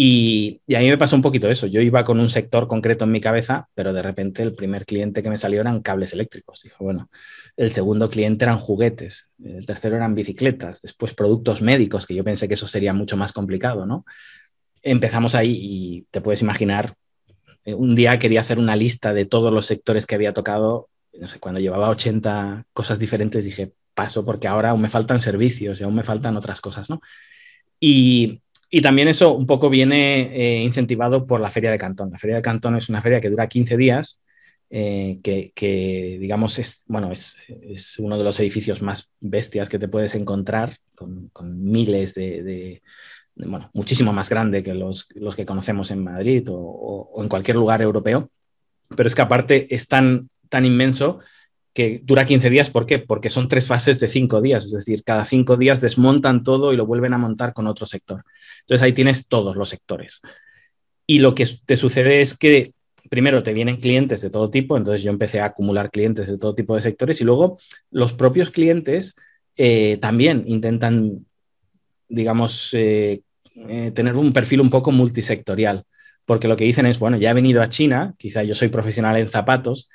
Y, a mí me pasó un poquito eso. Yo iba con un sector concreto en mi cabeza, pero de repente el primer cliente que me salió eran cables eléctricos. Dijo, bueno, el segundo cliente eran juguetes, el tercero eran bicicletas, después productos médicos, que yo pensé que eso sería mucho más complicado, ¿no? Empezamos ahí y te puedes imaginar, eh, un día quería hacer una lista de todos los sectores que había tocado. No sé, cuando llevaba 80 cosas diferentes dije, paso porque ahora aún me faltan servicios y aún me faltan otras cosas, ¿no? Y, también eso un poco viene eh, incentivado por la Feria de Cantón. La Feria de Cantón es una feria que dura 15 días, eh, que, digamos es, bueno, es, uno de los edificios más bestias que te puedes encontrar, con, miles de, bueno, muchísimo más grande que los, que conocemos en Madrid o, en cualquier lugar europeo. Pero es que aparte es tan, tan inmenso que dura 15 días. ¿Por qué? Porque son tres fases de cinco días, es decir, cada cinco días desmontan todo y lo vuelven a montar con otro sector. Entonces ahí tienes todos los sectores. Y lo que te sucede es que primero te vienen clientes de todo tipo, entonces yo empecé a acumular clientes de todo tipo de sectores y luego los propios clientes eh, también intentan, digamos, eh, eh, tener un perfil un poco multisectorial, porque lo que dicen es, bueno, ya he venido a China, quizá yo soy profesional en zapatos,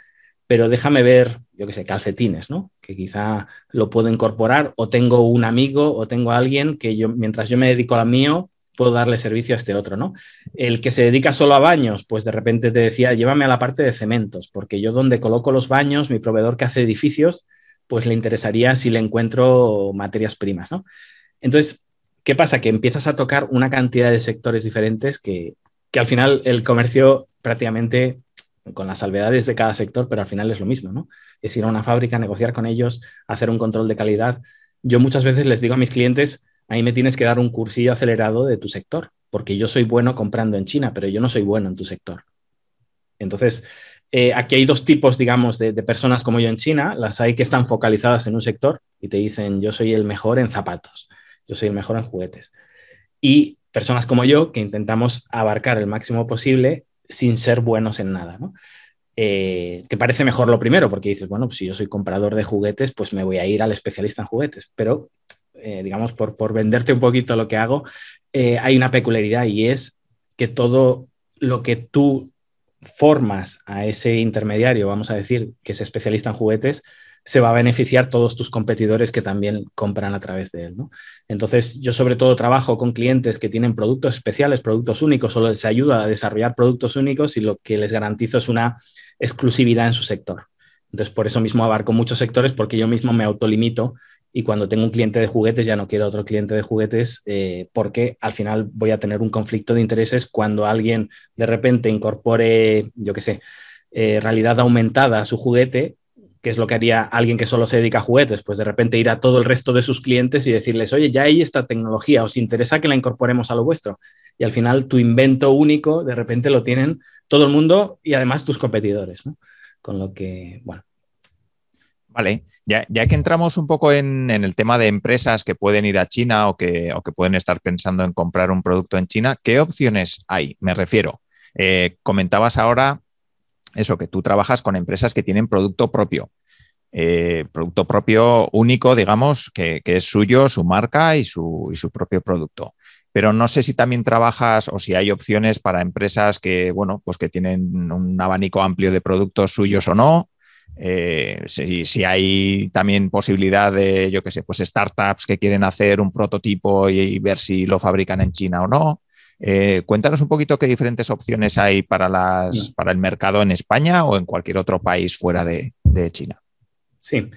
pero déjame ver, yo qué sé, calcetines, ¿no? Que quizá lo puedo incorporar o tengo un amigo o tengo a alguien que yo, mientras yo me dedico al mío, puedo darle servicio a este otro, ¿no? El que se dedica solo a baños, pues de repente te decía, llévame a la parte de cementos, porque yo donde coloco los baños, mi proveedor que hace edificios, pues le interesaría si le encuentro materias primas, ¿no? Entonces, ¿qué pasa? Que empiezas a tocar una cantidad de sectores diferentes que, que al final el comercio prácticamente con las salvedades de cada sector, pero al final es lo mismo, ¿no? Es ir a una fábrica, negociar con ellos, hacer un control de calidad. Yo muchas veces les digo a mis clientes, ahí me tienes que dar un cursillo acelerado de tu sector, porque yo soy bueno comprando en China, pero yo no soy bueno en tu sector. Entonces, eh, aquí hay dos tipos, digamos, de personas como yo en China. Las hay que están focalizadas en un sector y te dicen, yo soy el mejor en zapatos, yo soy el mejor en juguetes. Y personas como yo que intentamos abarcar el máximo posible sin ser buenos en nada, eh, que parece mejor lo primero, porque dices, bueno, pues si yo soy comprador de juguetes, pues me voy a ir al especialista en juguetes, pero eh, digamos, por, por, venderte un poquito lo que hago, eh, hay una peculiaridad y es que todo lo que tú formas a ese intermediario, vamos a decir, que es especialista en juguetes, se va a beneficiar todos tus competidores que también compran a través de él. Entonces, yo sobre todo trabajo con clientes que tienen productos especiales, productos únicos, o les ayuda a desarrollar productos únicos y lo que les garantizo es una exclusividad en su sector. Entonces, por eso mismo abarco muchos sectores porque yo mismo me autolimito y cuando tengo un cliente de juguetes ya no quiero otro cliente de juguetes eh, porque al final voy a tener un conflicto de intereses cuando alguien de repente incorpore, yo qué sé, eh, realidad aumentada a su juguete, que es lo que haría alguien que solo se dedica a juguetes, pues de repente ir a todo el resto de sus clientes y decirles, oye, ya hay esta tecnología, ¿os interesa que la incorporemos a lo vuestro? Y al final tu invento único, de repente lo tienen todo el mundo y además tus competidores, ¿no? Con lo que, bueno. Vale, ya, que entramos un poco en, el tema de empresas que pueden ir a China o que, o que pueden estar pensando en comprar un producto en China, ¿qué opciones hay? Me refiero, eh, comentabas ahora eso, que tú trabajas con empresas que tienen producto propio, eh, producto propio único, digamos, que, es suyo, su marca y su, propio producto pero no sé si también trabajas o si hay opciones para empresas que, bueno, pues que tienen un abanico amplio de productos suyos o no. Eh, si, hay también posibilidad de, yo qué sé, pues startups que quieren hacer un prototipo y, ver si lo fabrican en China o no. Eh, cuéntanos un poquito qué diferentes opciones hay para, las, para el mercado en España o en cualquier otro país fuera de, China. Sí,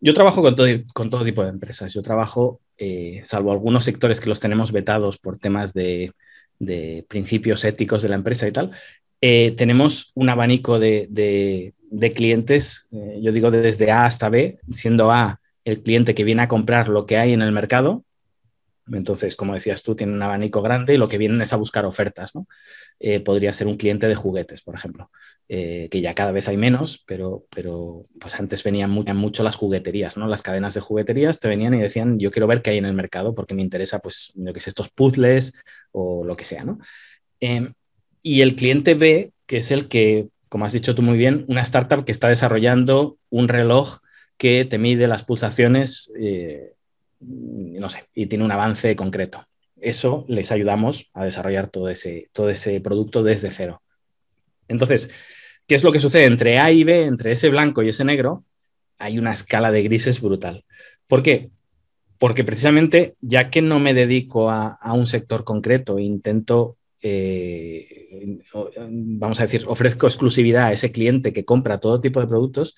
yo trabajo con todo, con todo tipo de empresas. Yo trabajo, eh, salvo algunos sectores que los tenemos vetados por temas de, principios éticos de la empresa y tal, eh, tenemos un abanico de, clientes, yo digo desde A hasta B, siendo A el cliente que viene a comprar lo que hay en el mercado, entonces, como decías tú, tienen un abanico grande y lo que vienen es a buscar ofertas. ¿no? Eh, podría ser un cliente de juguetes, por ejemplo, eh, que ya cada vez hay menos, pero, pero pues antes venían mucho las jugueterías, ¿no? las cadenas de jugueterías te venían y decían, yo quiero ver qué hay en el mercado porque me interesa, pues, lo que es estos puzzles o lo que sea. ¿no? Em, y el cliente B, que es el que, como has dicho tú muy bien, una startup que está desarrollando un reloj que te mide las pulsaciones eh, Mm, no sé, y tiene un avance concreto. Eso les ayudamos a desarrollar todo ese, todo ese producto desde cero. Entonces, ¿qué es lo que sucede entre A y B, entre ese blanco y ese negro? Hay una escala de grises brutal. ¿Por qué? Porque precisamente, ya que no me dedico a, un sector concreto, intento eh, vamos a decir, ofrezco exclusividad a ese cliente que compra todo tipo de productos,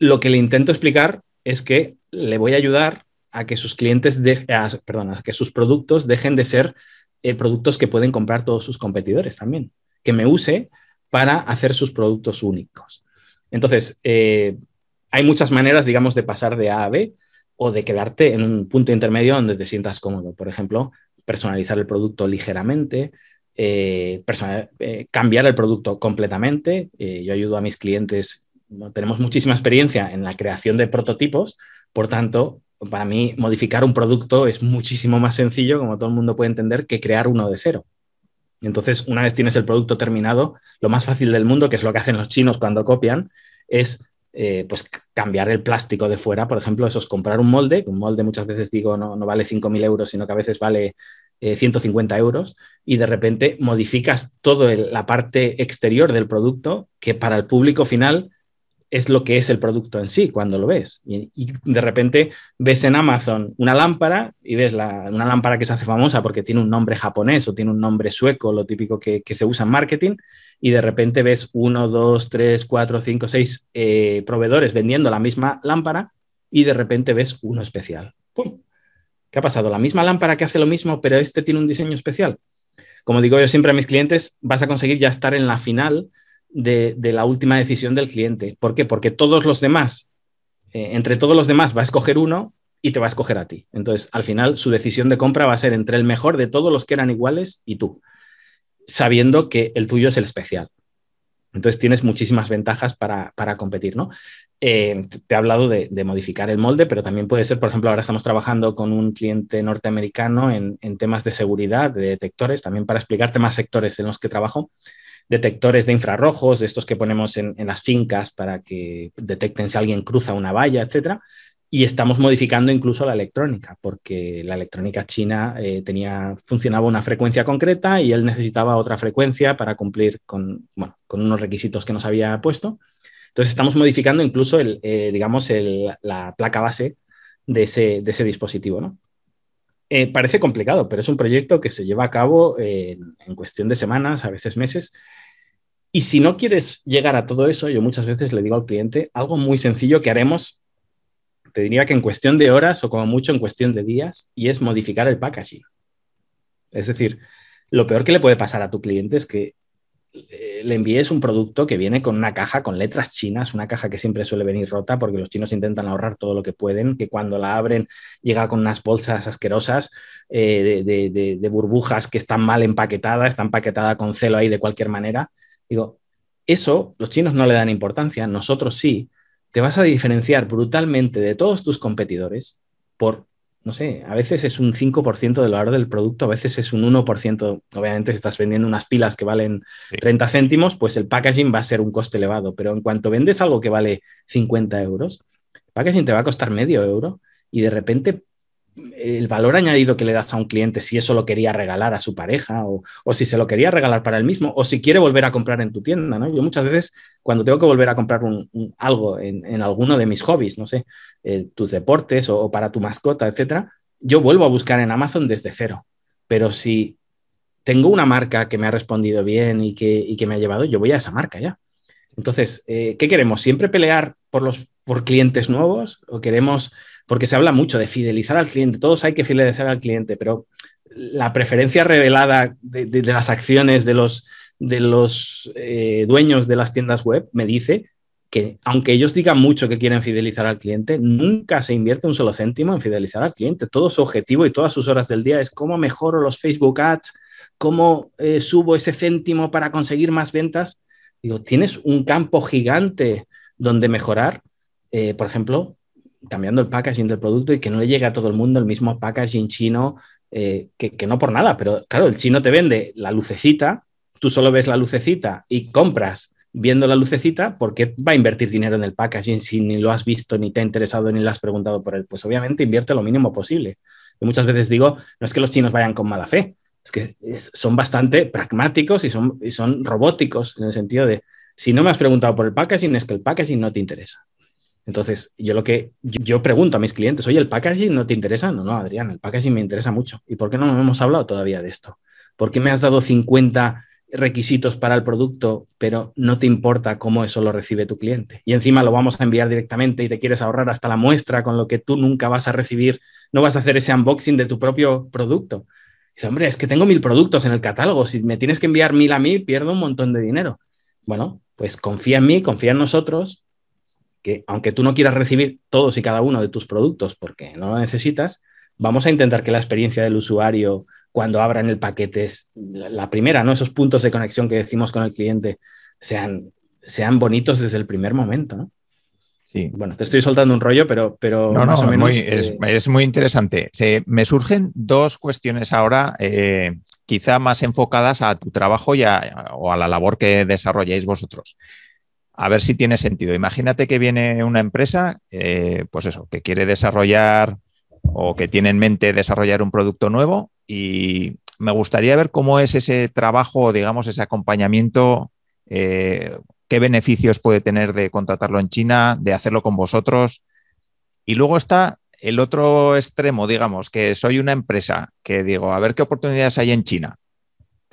lo que le intento explicar es que le voy a ayudar a que sus clientes, de, perdón, a que sus productos dejen de ser eh, productos que pueden comprar todos sus competidores también, que me use para hacer sus productos únicos. Entonces, eh, hay muchas maneras, digamos, de pasar de A a B o de quedarte en un punto intermedio donde te sientas cómodo. Por ejemplo, personalizar el producto ligeramente, eh, cambiar el producto completamente. yo ayudo a mis clientes, tenemos muchísima experiencia en la creación de prototipos, por tanto, para mí, modificar un producto es muchísimo más sencillo, como todo el mundo puede entender, que crear uno de cero. Entonces, una vez tienes el producto terminado, lo más fácil del mundo, que es lo que hacen los chinos cuando copian, es eh, pues cambiar el plástico de fuera. Por ejemplo, eso es comprar un molde, un molde muchas veces digo no, vale 5.000 euros, sino que a veces vale 150 eh, euros, y de repente modificas toda la parte exterior del producto que para el público final es lo que es el producto en sí cuando lo ves. Y, de repente ves en Amazon una lámpara y ves una lámpara que se hace famosa porque tiene un nombre japonés o tiene un nombre sueco, lo típico que, se usa en marketing, y de repente ves uno, dos, tres, cuatro, cinco, seis eh, proveedores vendiendo la misma lámpara y de repente ves uno especial. ¿Qué ha pasado? La misma lámpara que hace lo mismo, pero este tiene un diseño especial. Como digo yo siempre a mis clientes, vas a conseguir ya estar en la final de, la última decisión del cliente. ¿Por qué? Porque todos los demás, eh, entre todos los demás, va a escoger uno y te va a escoger a ti. Entonces, al final, su decisión de compra va a ser entre el mejor de todos los que eran iguales y tú, sabiendo que el tuyo es el especial. Entonces, tienes muchísimas ventajas para, para competir, ¿no? Eh, te he hablado de, modificar el molde, pero también puede ser, por ejemplo, ahora estamos trabajando con un cliente norteamericano en, en temas de seguridad, de detectores, también para explicarte más sectores en los que trabajo detectores de infrarrojos, estos que ponemos en, las fincas para que detecten si alguien cruza una valla, etcétera. Y estamos modificando incluso la electrónica, porque la electrónica china eh, tenía, funcionaba una frecuencia concreta y él necesitaba otra frecuencia para cumplir con, con unos requisitos que nos había puesto. Entonces estamos modificando incluso el, eh, digamos la placa base de ese, de ese dispositivo. ¿no? Eh, parece complicado, pero es un proyecto que se lleva a cabo en cuestión de semanas, a veces meses. Y si no quieres llegar a todo eso, yo muchas veces le digo al cliente algo muy sencillo que haremos, te diría que en cuestión de horas o como mucho en cuestión de días, y es modificar el packaging. Es decir, lo peor que le puede pasar a tu cliente es que eh, le envíes un producto que viene con una caja con letras chinas, una caja que siempre suele venir rota porque los chinos intentan ahorrar todo lo que pueden, que cuando la abren llega con unas bolsas asquerosas eh, de, burbujas que están mal empaquetadas, está empaquetada con celo ahí de cualquier manera. Digo, eso los chinos no le dan importancia, nosotros sí. Te vas a diferenciar brutalmente de todos tus competidores por no sé, a veces es un 5% del valor del producto, a veces es un 1%. Obviamente, si estás vendiendo unas pilas que valen 30 céntimos, pues el packaging va a ser un coste elevado. Pero en cuanto vendes algo que vale 50 euros, el packaging te va a costar medio euro y de repente el valor añadido que le das a un cliente si eso lo quería regalar a su pareja o, si se lo quería regalar para él mismo o si quiere volver a comprar en tu tienda, ¿no? Yo muchas veces cuando tengo que volver a comprar un, algo en, alguno de mis hobbies, no sé, eh, tus deportes o, para tu mascota, etcétera, yo vuelvo a buscar en Amazon desde cero. Pero si tengo una marca que me ha respondido bien y que, me ha llevado, yo voy a esa marca ya. Entonces, eh, ¿qué queremos? ¿Siempre pelear por los por clientes nuevos o queremos, porque se habla mucho de fidelizar al cliente, todos hay que fidelizar al cliente, pero la preferencia revelada de, las acciones de los, de los eh, dueños de las tiendas web me dice que aunque ellos digan mucho que quieren fidelizar al cliente, nunca se invierte un solo céntimo en fidelizar al cliente. Todo su objetivo y todas sus horas del día es cómo mejoro los Facebook Ads, cómo eh, subo ese céntimo para conseguir más ventas. Digo, tienes un campo gigante donde mejorar eh, por ejemplo, cambiando el packaging del producto y que no le llegue a todo el mundo el mismo packaging chino, eh, que, no por nada, pero claro, el chino te vende la lucecita, tú solo ves la lucecita y compras viendo la lucecita, ¿por qué va a invertir dinero en el packaging si ni lo has visto, ni te ha interesado, ni lo has preguntado por él? Pues obviamente invierte lo mínimo posible. y muchas veces digo, no es que los chinos vayan con mala fe, es que son bastante pragmáticos y son, y son robóticos en el sentido de, si no me has preguntado por el packaging, es que el packaging no te interesa. Entonces, yo lo que yo, pregunto a mis clientes, oye, ¿el packaging no te interesa? No, no, Adrián, el packaging me interesa mucho. ¿Y por qué no hemos hablado todavía de esto? ¿Por qué me has dado 50 requisitos para el producto, pero no te importa cómo eso lo recibe tu cliente. Y encima lo vamos a enviar directamente y te quieres ahorrar hasta la muestra, con lo que tú nunca vas a recibir, no vas a hacer ese unboxing de tu propio producto. Y dice, hombre, es que tengo mil productos en el catálogo, si me tienes que enviar mil a mí, pierdo un montón de dinero. Bueno, pues confía en mí, confía en nosotros, que aunque tú no quieras recibir todos y cada uno de tus productos porque no lo necesitas, vamos a intentar que la experiencia del usuario cuando abran el paquete es la primera, ¿no? Esos puntos de conexión que decimos con el cliente sean, sean bonitos desde el primer momento, Sí. Bueno, te estoy soltando un rollo, pero, pero no, eh, es, muy interesante. Se, me surgen dos cuestiones ahora, eh, quizá más enfocadas a tu trabajo o a la labor que desarrolláis vosotros a ver si tiene sentido. Imagínate que viene una empresa, eh, pues eso, que quiere desarrollar o que tiene en mente desarrollar un producto nuevo y me gustaría ver cómo es ese trabajo, digamos, ese acompañamiento, eh, qué beneficios puede tener de contratarlo en China, de hacerlo con vosotros. Y luego está el otro extremo, digamos, que soy una empresa que digo, a ver qué oportunidades hay en China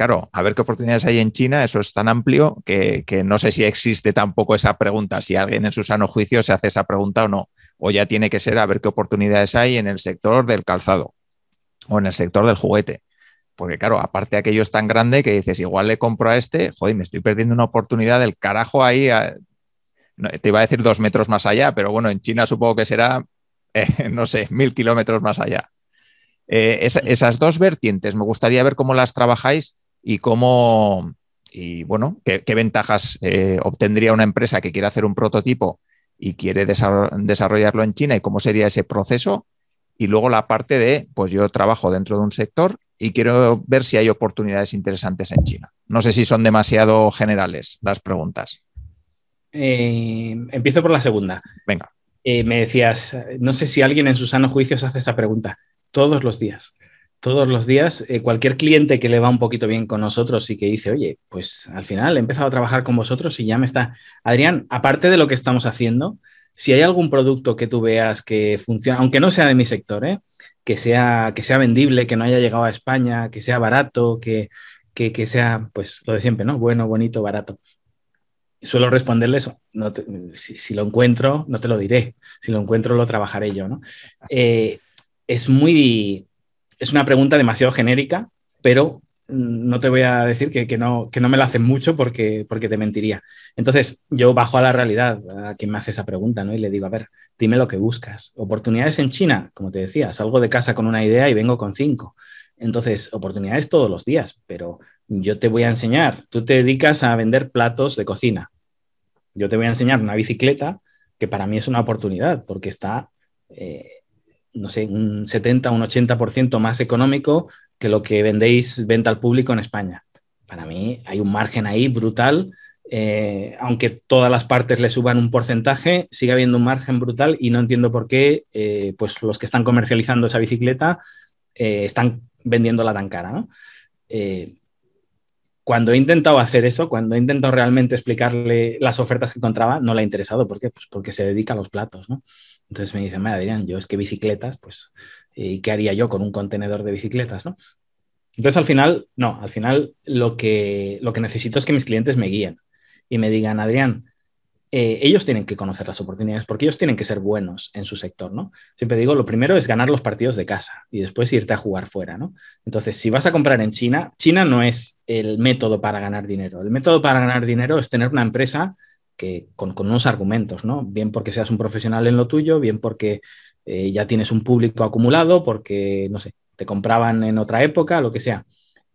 claro, a ver qué oportunidades hay en China, eso es tan amplio que, no sé si existe tampoco esa pregunta, si alguien en su sano juicio se hace esa pregunta o no, o ya tiene que ser a ver qué oportunidades hay en el sector del calzado o en el sector del juguete. Porque claro, aparte aquello es tan grande que dices, igual le compro a este, joder, me estoy perdiendo una oportunidad del carajo ahí, te iba a decir dos metros más allá, pero bueno, en China supongo que será, eh, no sé, mil kilómetros más allá. Eh, esas dos vertientes, me gustaría ver cómo las trabajáis y cómo, bueno, qué, ventajas eh, obtendría una empresa que quiere hacer un prototipo y quiere desarrollarlo en China y cómo sería ese proceso. Y luego la parte de, pues yo trabajo dentro de un sector y quiero ver si hay oportunidades interesantes en China. No sé si son demasiado generales las preguntas. Eh, empiezo por la segunda. Venga. Eh, me decías, no sé si alguien en sus sanos juicios hace esa pregunta todos los días todos los días, eh, cualquier cliente que le va un poquito bien con nosotros y que dice, oye, pues al final he empezado a trabajar con vosotros y ya me está. Adrián, aparte de lo que estamos haciendo, si hay algún producto que tú veas que funciona, aunque no sea de mi sector, ¿eh? que, sea, que sea vendible, que no haya llegado a España, que sea barato, que, sea, pues lo de siempre, ¿no? Bueno, bonito, barato. Suelo responderles, no si, lo encuentro, no te lo diré, si lo encuentro lo trabajaré yo, ¿no? Eh, es muy es una pregunta demasiado genérica, pero mm, no te voy a decir que, no, me la hacen mucho porque, porque, te mentiría. Entonces, yo bajo a la realidad a quien me hace esa pregunta, ¿no? Y le digo, a ver, dime lo que buscas. Oportunidades en China, como te decía, salgo de casa con una idea y vengo con cinco. Entonces, oportunidades todos los días, pero yo te voy a enseñar, tú te dedicas a vender platos de cocina. Yo te voy a enseñar una bicicleta que para mí es una oportunidad porque está eh, no sé, un 70, un 80% más económico que lo que vendéis venta al público en España. Para mí hay un margen ahí brutal. Eh, aunque todas las partes le suban un porcentaje, sigue habiendo un margen brutal y no entiendo por qué eh, pues los que están comercializando esa bicicleta eh, están vendiéndola tan cara. cuando he intentado hacer eso, cuando he intentado realmente explicarle las ofertas que encontraba, no le ha interesado. ¿Por qué? Pues porque se dedica a los platos. ¿no? Entonces me dicen, mira, Adrián, yo es que bicicletas, pues, eh, ¿y qué haría yo con un contenedor de bicicletas, no? Entonces al final, no, al final lo que, lo que necesito es que mis clientes me guíen y me digan, Adrián, eh, ellos tienen que conocer las oportunidades porque ellos tienen que ser buenos en su sector, ¿no? Siempre digo, lo primero es ganar los partidos de casa y después irte a jugar fuera, ¿no? Entonces, si vas a comprar en China, China no es el método para ganar dinero. El método para ganar dinero es tener una empresa con, unos argumentos, ¿no? Bien porque seas un profesional en lo tuyo, bien porque eh, ya tienes un público acumulado, porque, no sé, te compraban en otra época, lo que sea.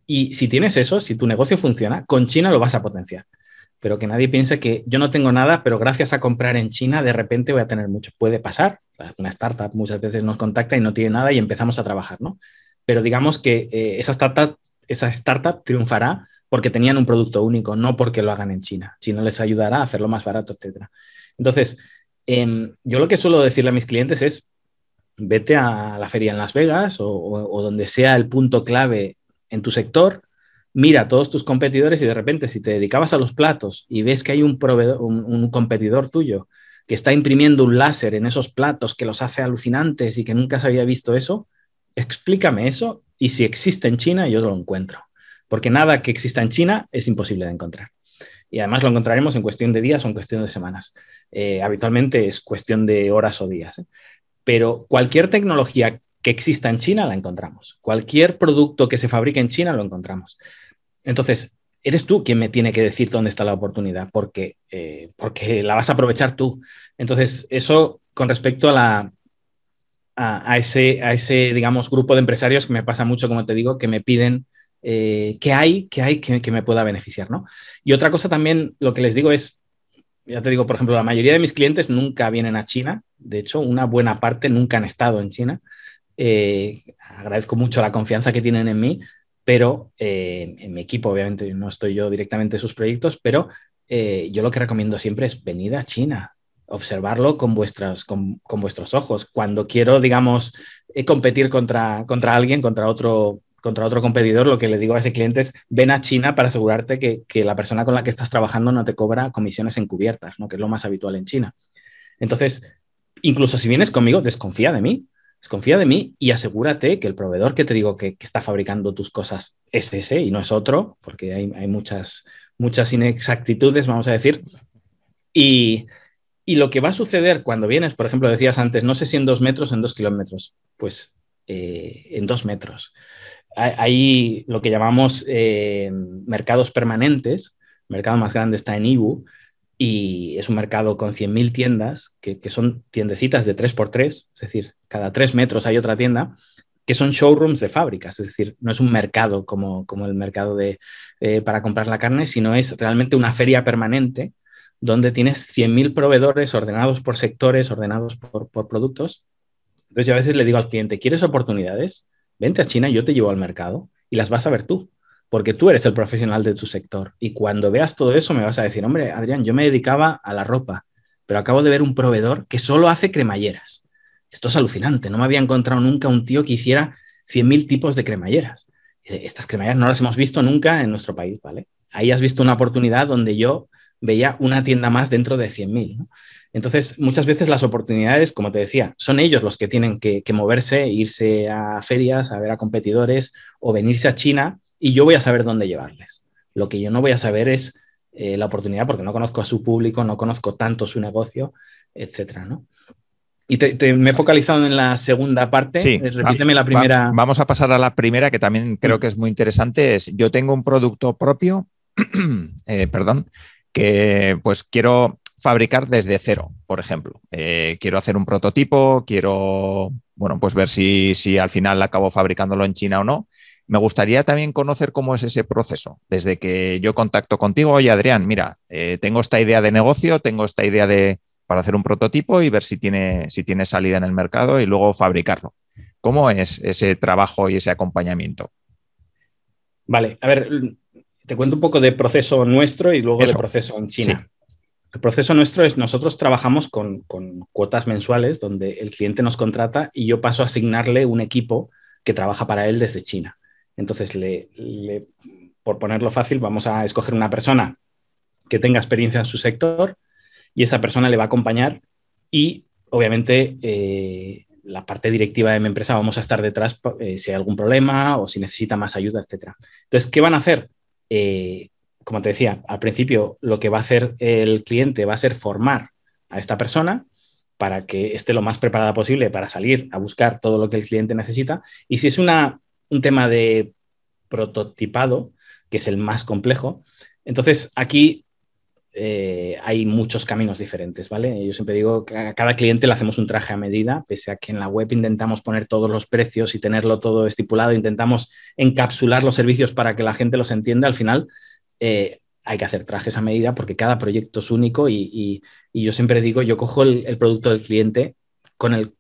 Y si tienes eso, si tu negocio funciona, con China lo vas a potenciar. Pero que nadie piense que yo no tengo nada, pero gracias a comprar en China de repente voy a tener mucho. Puede pasar. Una startup muchas veces nos contacta y no tiene nada y empezamos a trabajar, ¿no? Pero digamos que eh, esa startup triunfará porque tenían un producto único, no porque lo hagan en China, sino les ayudará a hacerlo más barato, etc. Entonces, em, yo lo que suelo decirle a mis clientes es, vete a la feria en Las Vegas o, donde sea el punto clave en tu sector, mira a todos tus competidores y de repente si te dedicabas a los platos y ves que hay un, un competidor tuyo que está imprimiendo un láser en esos platos que los hace alucinantes y que nunca se había visto eso, explícame eso y si existe en China yo lo encuentro porque nada que exista en China es imposible de encontrar. Y además lo encontraremos en cuestión de días o en cuestión de semanas. Eh, habitualmente es cuestión de horas o días. ¿eh? Pero cualquier tecnología que exista en China la encontramos. Cualquier producto que se fabrique en China lo encontramos. Entonces, eres tú quien me tiene que decir dónde está la oportunidad, porque, eh, porque la vas a aprovechar tú. Entonces, eso con respecto a la, a, ese, a ese, digamos, grupo de empresarios que me pasa mucho, como te digo, que me piden eh, que qué hay, que hay que, me pueda beneficiar, ¿no? Y otra cosa también, lo que les digo es, ya te digo, por ejemplo, la mayoría de mis clientes nunca vienen a China, de hecho, una buena parte nunca han estado en China. Eh, agradezco mucho la confianza que tienen en mí, pero eh, en mi equipo, obviamente, no estoy yo directamente en sus proyectos, pero yo lo que recomiendo siempre es venir a China, observarlo con, vuestras, con, vuestros ojos. Cuando quiero, digamos, competir contra, contra alguien, contra otro contra otro competidor, lo que le digo a ese cliente es, ven a China para asegurarte que, la persona con la que estás trabajando no te cobra comisiones encubiertas, ¿no? que es lo más habitual en China. Entonces, incluso si vienes conmigo, desconfía de mí, desconfía de mí y asegúrate que el proveedor que te digo que, está fabricando tus cosas es ese y no es otro, porque hay, muchas, muchas inexactitudes, vamos a decir. Y, lo que va a suceder cuando vienes, por ejemplo, decías antes, no sé si en dos metros o en dos kilómetros, pues eh, en dos metros hay lo que llamamos eh, mercados permanentes. El mercado más grande está en Ibu y es un mercado con 100.000 tiendas, que, son tiendecitas de 3x3, es decir, cada 3 metros hay otra tienda, que son showrooms de fábricas, es decir, no es un mercado como, el mercado de, eh, para comprar la carne, sino es realmente una feria permanente donde tienes 100.000 proveedores ordenados por sectores, ordenados por, por productos. Entonces yo a veces le digo al cliente, ¿quieres oportunidades? vente a China, yo te llevo al mercado y las vas a ver tú, porque tú eres el profesional de tu sector. Y cuando veas todo eso me vas a decir, hombre, Adrián, yo me dedicaba a la ropa, pero acabo de ver un proveedor que solo hace cremalleras. Esto es alucinante, no me había encontrado nunca un tío que hiciera 100.000 tipos de cremalleras. Estas cremalleras no las hemos visto nunca en nuestro país, ¿vale? Ahí has visto una oportunidad donde yo veía una tienda más dentro de 100.000. ¿no? Entonces, muchas veces las oportunidades, como te decía, son ellos los que tienen que, moverse, irse a ferias, a ver a competidores o venirse a China y yo voy a saber dónde llevarles. Lo que yo no voy a saber es eh, la oportunidad porque no conozco a su público, no conozco tanto su negocio, etcétera, Y me he focalizado en la segunda parte. Sí, eh, Repíteme ah, la primera. vamos a pasar a la primera, que también mm. creo que es muy interesante. Es yo tengo un producto propio, eh, perdón, que pues quiero fabricar desde cero, por ejemplo. Eh, quiero hacer un prototipo, quiero, bueno, pues ver si, si al final acabo fabricándolo en China o no. Me gustaría también conocer cómo es ese proceso. Desde que yo contacto contigo, oye Adrián, mira, eh, tengo esta idea de negocio, tengo esta idea de para hacer un prototipo y ver si tiene, si tiene salida en el mercado y luego fabricarlo. ¿Cómo es ese trabajo y ese acompañamiento? Vale, a ver, te cuento un poco de proceso nuestro y luego de proceso en China. El proceso nuestro es, nosotros trabajamos con, cuotas mensuales donde el cliente nos contrata y yo paso a asignarle un equipo que trabaja para él desde China. Entonces, por ponerlo fácil, vamos a escoger una persona que tenga experiencia en su sector y esa persona le va a acompañar y, obviamente, eh, la parte directiva de mi empresa vamos a estar detrás eh, si hay algún problema o si necesita más ayuda, etc. Entonces, ¿qué van a hacer? Eh, como te decía, al principio lo que va a hacer el cliente va a ser formar a esta persona para que esté lo más preparada posible para salir a buscar todo lo que el cliente necesita. Y si es una, un tema de prototipado, que es el más complejo, entonces aquí eh, hay muchos caminos diferentes, ¿vale? Yo siempre digo que a cada cliente le hacemos un traje a medida, pese a que en la web intentamos poner todos los precios y tenerlo todo estipulado, intentamos encapsular los servicios para que la gente los entienda, al final eh, hay que hacer trajes a medida porque cada proyecto es único y, yo siempre digo, yo cojo el, producto del cliente con el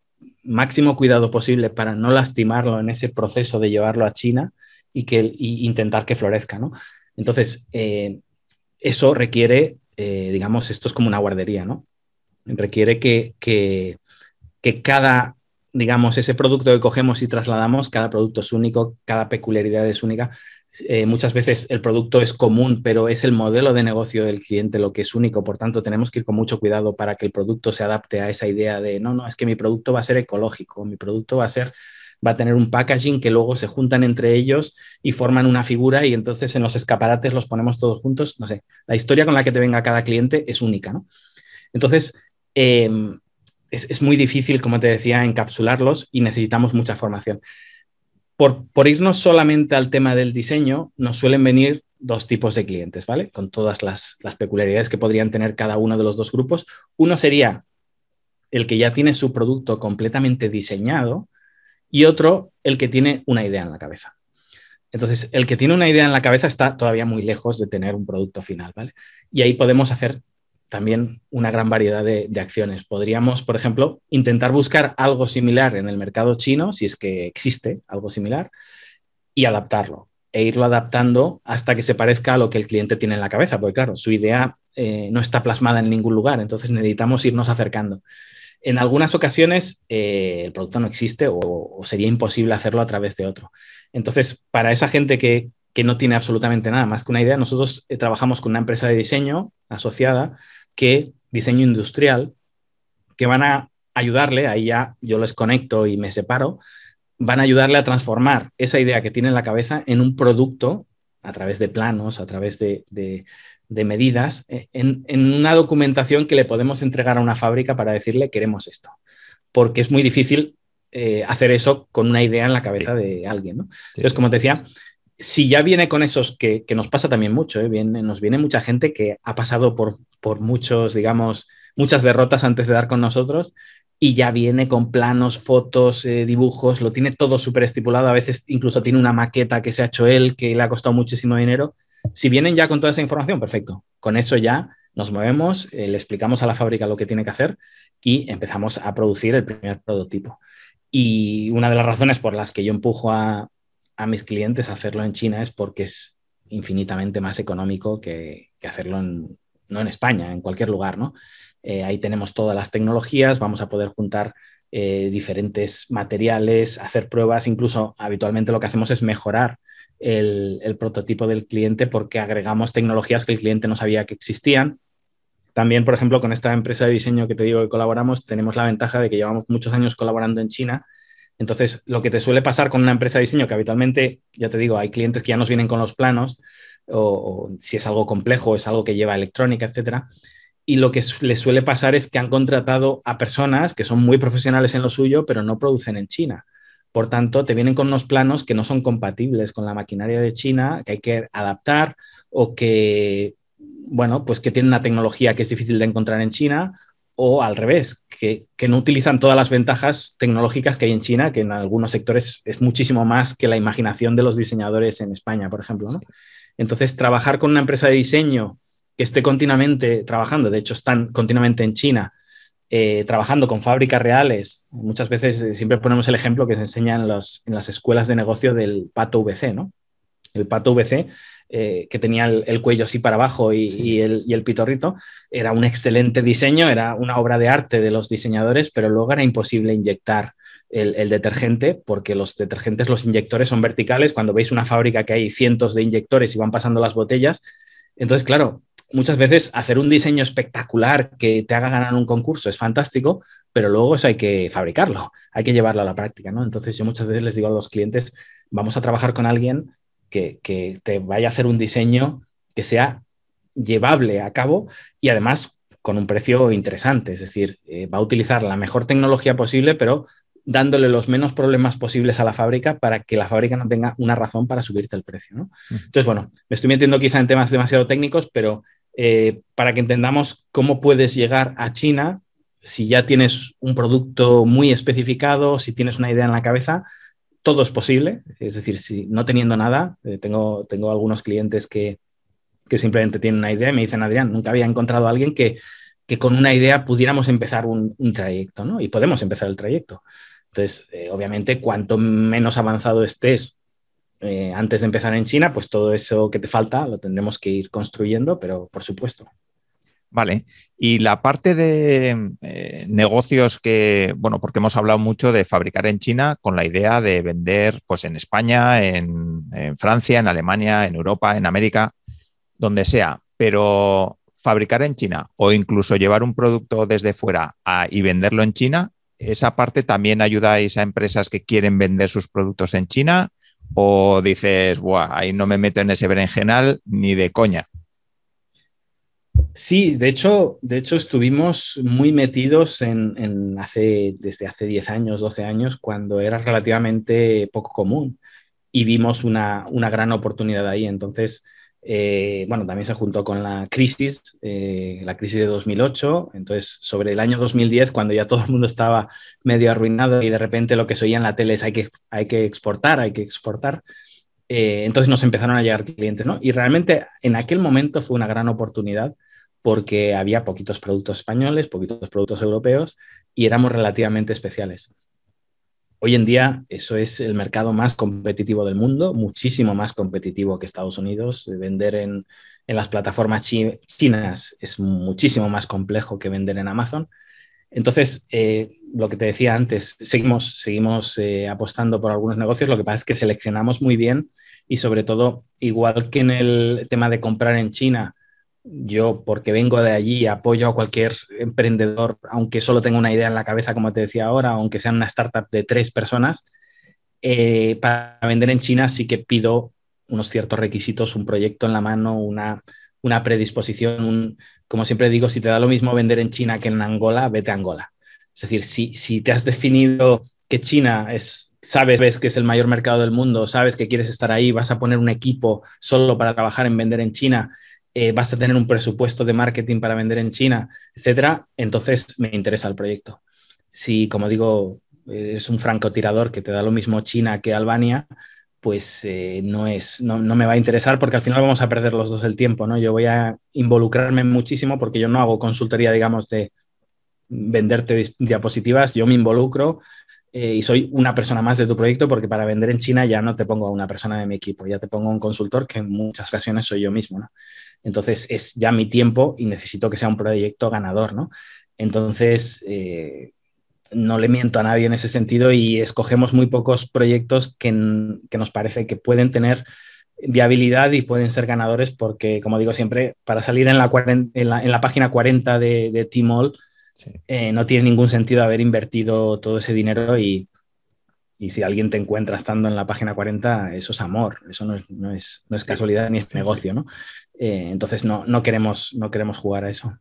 máximo cuidado posible para no lastimarlo en ese proceso de llevarlo a China y, que, intentar que florezca, ¿no? Entonces, eh, eso requiere, eh, digamos, esto es como una guardería, ¿no? Requiere que cada, digamos, ese producto que cogemos y trasladamos, cada producto es único, cada peculiaridad es única, eh, muchas veces el producto es común, pero es el modelo de negocio del cliente lo que es único. Por tanto, tenemos que ir con mucho cuidado para que el producto se adapte a esa idea de, no, no, es que mi producto va a ser ecológico, mi producto va a ser va a tener un packaging que luego se juntan entre ellos y forman una figura y entonces en los escaparates los ponemos todos juntos. No sé, la historia con la que te venga cada cliente es única, Entonces, em, es, es muy difícil, como te decía, encapsularlos y necesitamos mucha formación por, irnos solamente al tema del diseño, nos suelen venir dos tipos de clientes, ¿vale? Con todas las, las, peculiaridades que podrían tener cada uno de los dos grupos. Uno sería el que ya tiene su producto completamente diseñado y otro el que tiene una idea en la cabeza. Entonces, el que tiene una idea en la cabeza está todavía muy lejos de tener un producto final, ¿vale? Y ahí podemos hacer también una gran variedad de, acciones. Podríamos, por ejemplo, intentar buscar algo similar en el mercado chino, si es que existe algo similar, y adaptarlo e irlo adaptando hasta que se parezca a lo que el cliente tiene en la cabeza, porque claro, su idea eh, no está plasmada en ningún lugar, entonces necesitamos irnos acercando. En algunas ocasiones eh, el producto no existe o, sería imposible hacerlo a través de otro. Entonces, para esa gente que, no tiene absolutamente nada más que una idea, nosotros eh, trabajamos con una empresa de diseño asociada que diseño industrial, que van a ayudarle, ahí ya yo les conecto y me separo, van a ayudarle a transformar esa idea que tiene en la cabeza en un producto a través de planos, a través de, de, medidas, eh, en, en, una documentación que le podemos entregar a una fábrica para decirle queremos esto, porque es muy difícil eh, hacer eso con una idea en la cabeza de alguien. ¿no? Entonces, como te decía, si ya viene con esos, que, que nos pasa también mucho, ¿eh? nos viene mucha gente que ha pasado por, por muchos, digamos, muchas derrotas antes de dar con nosotros y ya viene con planos, fotos, eh, dibujos, lo tiene todo súper estipulado, a veces incluso tiene una maqueta que se ha hecho él, que le ha costado muchísimo dinero. Si vienen ya con toda esa información, perfecto, con eso ya nos movemos, eh, le explicamos a la fábrica lo que tiene que hacer y empezamos a producir el primer prototipo. Y una de las razones por las que yo empujo a, a mis clientes hacerlo en China es porque es infinitamente más económico que, hacerlo en, no en España, en cualquier lugar, ¿no? Eh, ahí tenemos todas las tecnologías, vamos a poder juntar eh, diferentes materiales, hacer pruebas, incluso habitualmente lo que hacemos es mejorar el, el, prototipo del cliente porque agregamos tecnologías que el cliente no sabía que existían. También, por ejemplo, con esta empresa de diseño que te digo que colaboramos, tenemos la ventaja de que llevamos muchos años colaborando en China entonces, lo que te suele pasar con una empresa de diseño, que habitualmente, ya te digo, hay clientes que ya nos vienen con los planos, o, si es algo complejo, es algo que lleva electrónica, etc. Y lo que les suele pasar es que han contratado a personas que son muy profesionales en lo suyo, pero no producen en China. Por tanto, te vienen con unos planos que no son compatibles con la maquinaria de China, que hay que adaptar o que, bueno, pues que tienen una tecnología que es difícil de encontrar en China o al revés, que, no utilizan todas las ventajas tecnológicas que hay en China, que en algunos sectores es muchísimo más que la imaginación de los diseñadores en España, por ejemplo. Entonces, trabajar con una empresa de diseño que esté continuamente trabajando, de hecho están continuamente en China, eh, trabajando con fábricas reales, muchas veces eh, siempre ponemos el ejemplo que se enseña en, en las escuelas de negocio del pato VC, ¿no? El pato VC eh, que tenía el, cuello así para abajo y, el, pitorrito, era un excelente diseño, era una obra de arte de los diseñadores, pero luego era imposible inyectar el, detergente, porque los detergentes, los inyectores son verticales. Cuando veis una fábrica que hay cientos de inyectores y van pasando las botellas, entonces, claro, muchas veces hacer un diseño espectacular que te haga ganar un concurso es fantástico, pero luego eso hay que fabricarlo, hay que llevarlo a la práctica, ¿no? Entonces, yo muchas veces les digo a los clientes, vamos a trabajar con alguien que, te vaya a hacer un diseño que sea llevable a cabo y además con un precio interesante. Es decir, eh, va a utilizar la mejor tecnología posible, pero dándole los menos problemas posibles a la fábrica para que la fábrica no tenga una razón para subirte el precio. Entonces, bueno, me estoy metiendo quizá en temas demasiado técnicos, pero eh, para que entendamos cómo puedes llegar a China si ya tienes un producto muy especificado, si tienes una idea en la cabeza, todo es posible, es decir, si no teniendo nada, eh, tengo, tengo algunos clientes que, simplemente tienen una idea y me dicen, Adrián, nunca había encontrado a alguien que, con una idea pudiéramos empezar un, trayecto, ¿no? Y podemos empezar el trayecto. Entonces, eh, obviamente, cuanto menos avanzado estés eh, antes de empezar en China, pues todo eso que te falta lo tendremos que ir construyendo, pero por supuesto. Vale, y la parte de eh, negocios que, bueno, porque hemos hablado mucho de fabricar en China con la idea de vender pues en España, en, Francia, en Alemania, en Europa, en América, donde sea, pero fabricar en China o incluso llevar un producto desde fuera y venderlo en China, ¿esa parte también ayudáis a empresas que quieren vender sus productos en China? ¿O dices, Buah, ahí no me meto en ese berenjenal ni de coña? Sí, de hecho, de hecho estuvimos muy metidos en, hace, desde hace 10 años, 12 años, cuando era relativamente poco común y vimos una, gran oportunidad ahí. Entonces, eh, bueno, también se juntó con la crisis, eh, la crisis de 2008, entonces sobre el año 2010, cuando ya todo el mundo estaba medio arruinado y de repente lo que se oía en la tele es hay que, hay que exportar, hay que exportar, eh, entonces nos empezaron a llegar clientes, ¿no? Y realmente en aquel momento fue una gran oportunidad porque había poquitos productos españoles, poquitos productos europeos y éramos relativamente especiales. Hoy en día eso es el mercado más competitivo del mundo, muchísimo más competitivo que Estados Unidos. Vender en, las plataformas chinas es muchísimo más complejo que vender en Amazon. Entonces, eh, lo que te decía antes, seguimos, seguimos eh, apostando por algunos negocios, lo que pasa es que seleccionamos muy bien y sobre todo, igual que en el tema de comprar en China, yo, porque vengo de allí, apoyo a cualquier emprendedor, aunque solo tenga una idea en la cabeza, como te decía ahora, aunque sea una startup de tres personas, eh, para vender en China sí que pido unos ciertos requisitos, un proyecto en la mano, una, predisposición. como siempre digo, si te da lo mismo vender en China que en Angola, vete a Angola. Es decir, si, si te has definido que China es, sabes que es el mayor mercado del mundo, sabes que quieres estar ahí, vas a poner un equipo solo para trabajar en vender en China, eh, vas a tener un presupuesto de marketing para vender en China, etcétera, entonces me interesa el proyecto. Si, como digo, es un francotirador que te da lo mismo China que Albania, pues eh, no, es, no, me va a interesar porque al final vamos a perder los dos el tiempo, ¿no? Yo voy a involucrarme muchísimo porque yo no hago consultoría, digamos, de venderte diapositivas, yo me involucro, eh, y soy una persona más de tu proyecto porque para vender en China ya no te pongo a una persona de mi equipo, ya te pongo a un consultor que en muchas ocasiones soy yo mismo, ¿no? Entonces es ya mi tiempo y necesito que sea un proyecto ganador, ¿no? Entonces, eh, no le miento a nadie en ese sentido y escogemos muy pocos proyectos que, nos parece que pueden tener viabilidad y pueden ser ganadores porque, como digo siempre, para salir en la, en la, página 40 de, de Tmall, eh, no tiene ningún sentido haber invertido todo ese dinero y, y, si alguien te encuentra estando en la página 40, eso es amor, eso no es, no es, casualidad ni es negocio, ¿no? Eh, entonces no, no, queremos, no queremos jugar a eso.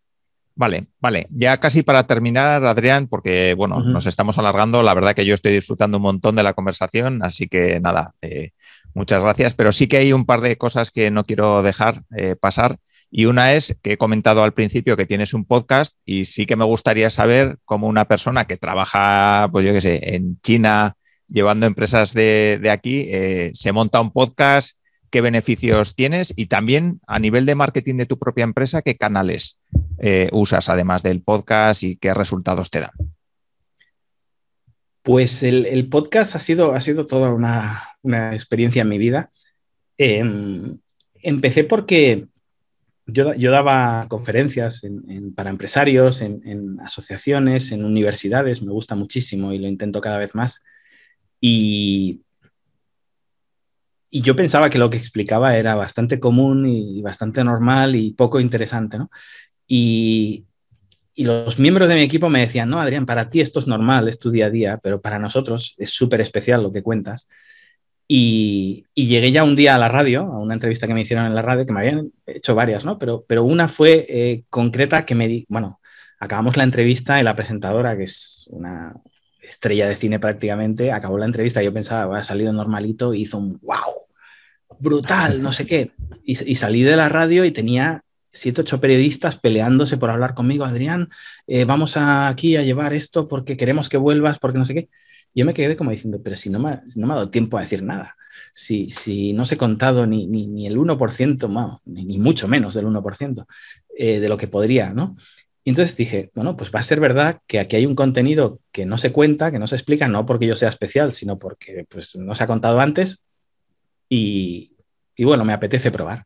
Vale, vale. Ya casi para terminar, Adrián, porque bueno, nos estamos alargando. La verdad que yo estoy disfrutando un montón de la conversación, así que nada, eh, muchas gracias. Pero sí que hay un par de cosas que no quiero dejar pasar. Y una es que he comentado al principio que tienes un podcast y sí que me gustaría saber cómo una persona que trabaja, pues yo qué sé, en China, llevando empresas de, aquí, eh, se monta un podcast, qué beneficios tienes y también a nivel de marketing de tu propia empresa, qué canales eh, usas además del podcast y qué resultados te dan. Pues el, podcast ha sido, ha sido toda una, experiencia en mi vida. Em, empecé porque yo, daba conferencias para empresarios, en, asociaciones, en universidades, me gusta muchísimo y lo intento cada vez más. Y, yo pensaba que lo que explicaba era bastante común y, bastante normal y poco interesante, Y, y los miembros de mi equipo me decían, no, Adrián, para ti esto es normal, es tu día a día, pero para nosotros es súper especial lo que cuentas. Y, llegué ya un día a la radio, a una entrevista que me hicieron en la radio, que me habían hecho varias, ¿no? Pero, pero una fue eh, concreta que me di, bueno, acabamos la entrevista y la presentadora, que es una estrella de cine prácticamente, acabó la entrevista yo pensaba, ha salido normalito hizo un wow, brutal, no sé qué. Y, salí de la radio y tenía siete, ocho periodistas peleándose por hablar conmigo, Adrián, eh, vamos aquí a llevar esto porque queremos que vuelvas, porque no sé qué yo me quedé como diciendo, pero si no me, no me ha dado tiempo a decir nada, si, si no se he contado ni, ni, el 1%, ni, mucho menos del 1% eh, de lo que podría, ¿no? Y entonces dije, bueno, pues va a ser verdad que aquí hay un contenido que no se cuenta, que no se explica, no porque yo sea especial, sino porque pues, no se ha contado antes y, bueno, me apetece probar.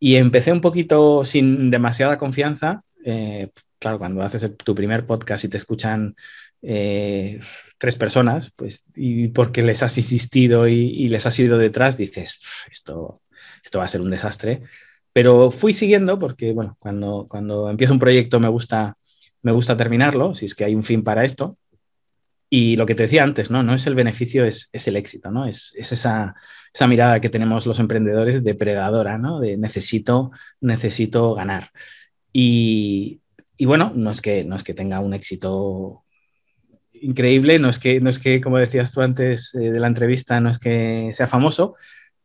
Y empecé un poquito sin demasiada confianza, eh, claro, cuando haces tu primer podcast y te escuchan eh, tres personas, pues, y porque les has insistido y, les has ido detrás, dices, esto, esto va a ser un desastre. Pero fui siguiendo porque, bueno, cuando, cuando empiezo un proyecto me gusta, me gusta terminarlo, si es que hay un fin para esto. Y lo que te decía antes, ¿no? No es el beneficio, es, el éxito, ¿no? Es, esa, esa, mirada que tenemos los emprendedores depredadora, ¿no? De necesito, necesito ganar. Y, y bueno, no es, que, no es que tenga un éxito increíble, no es que, no es que como decías tú antes eh, de la entrevista, no es que sea famoso,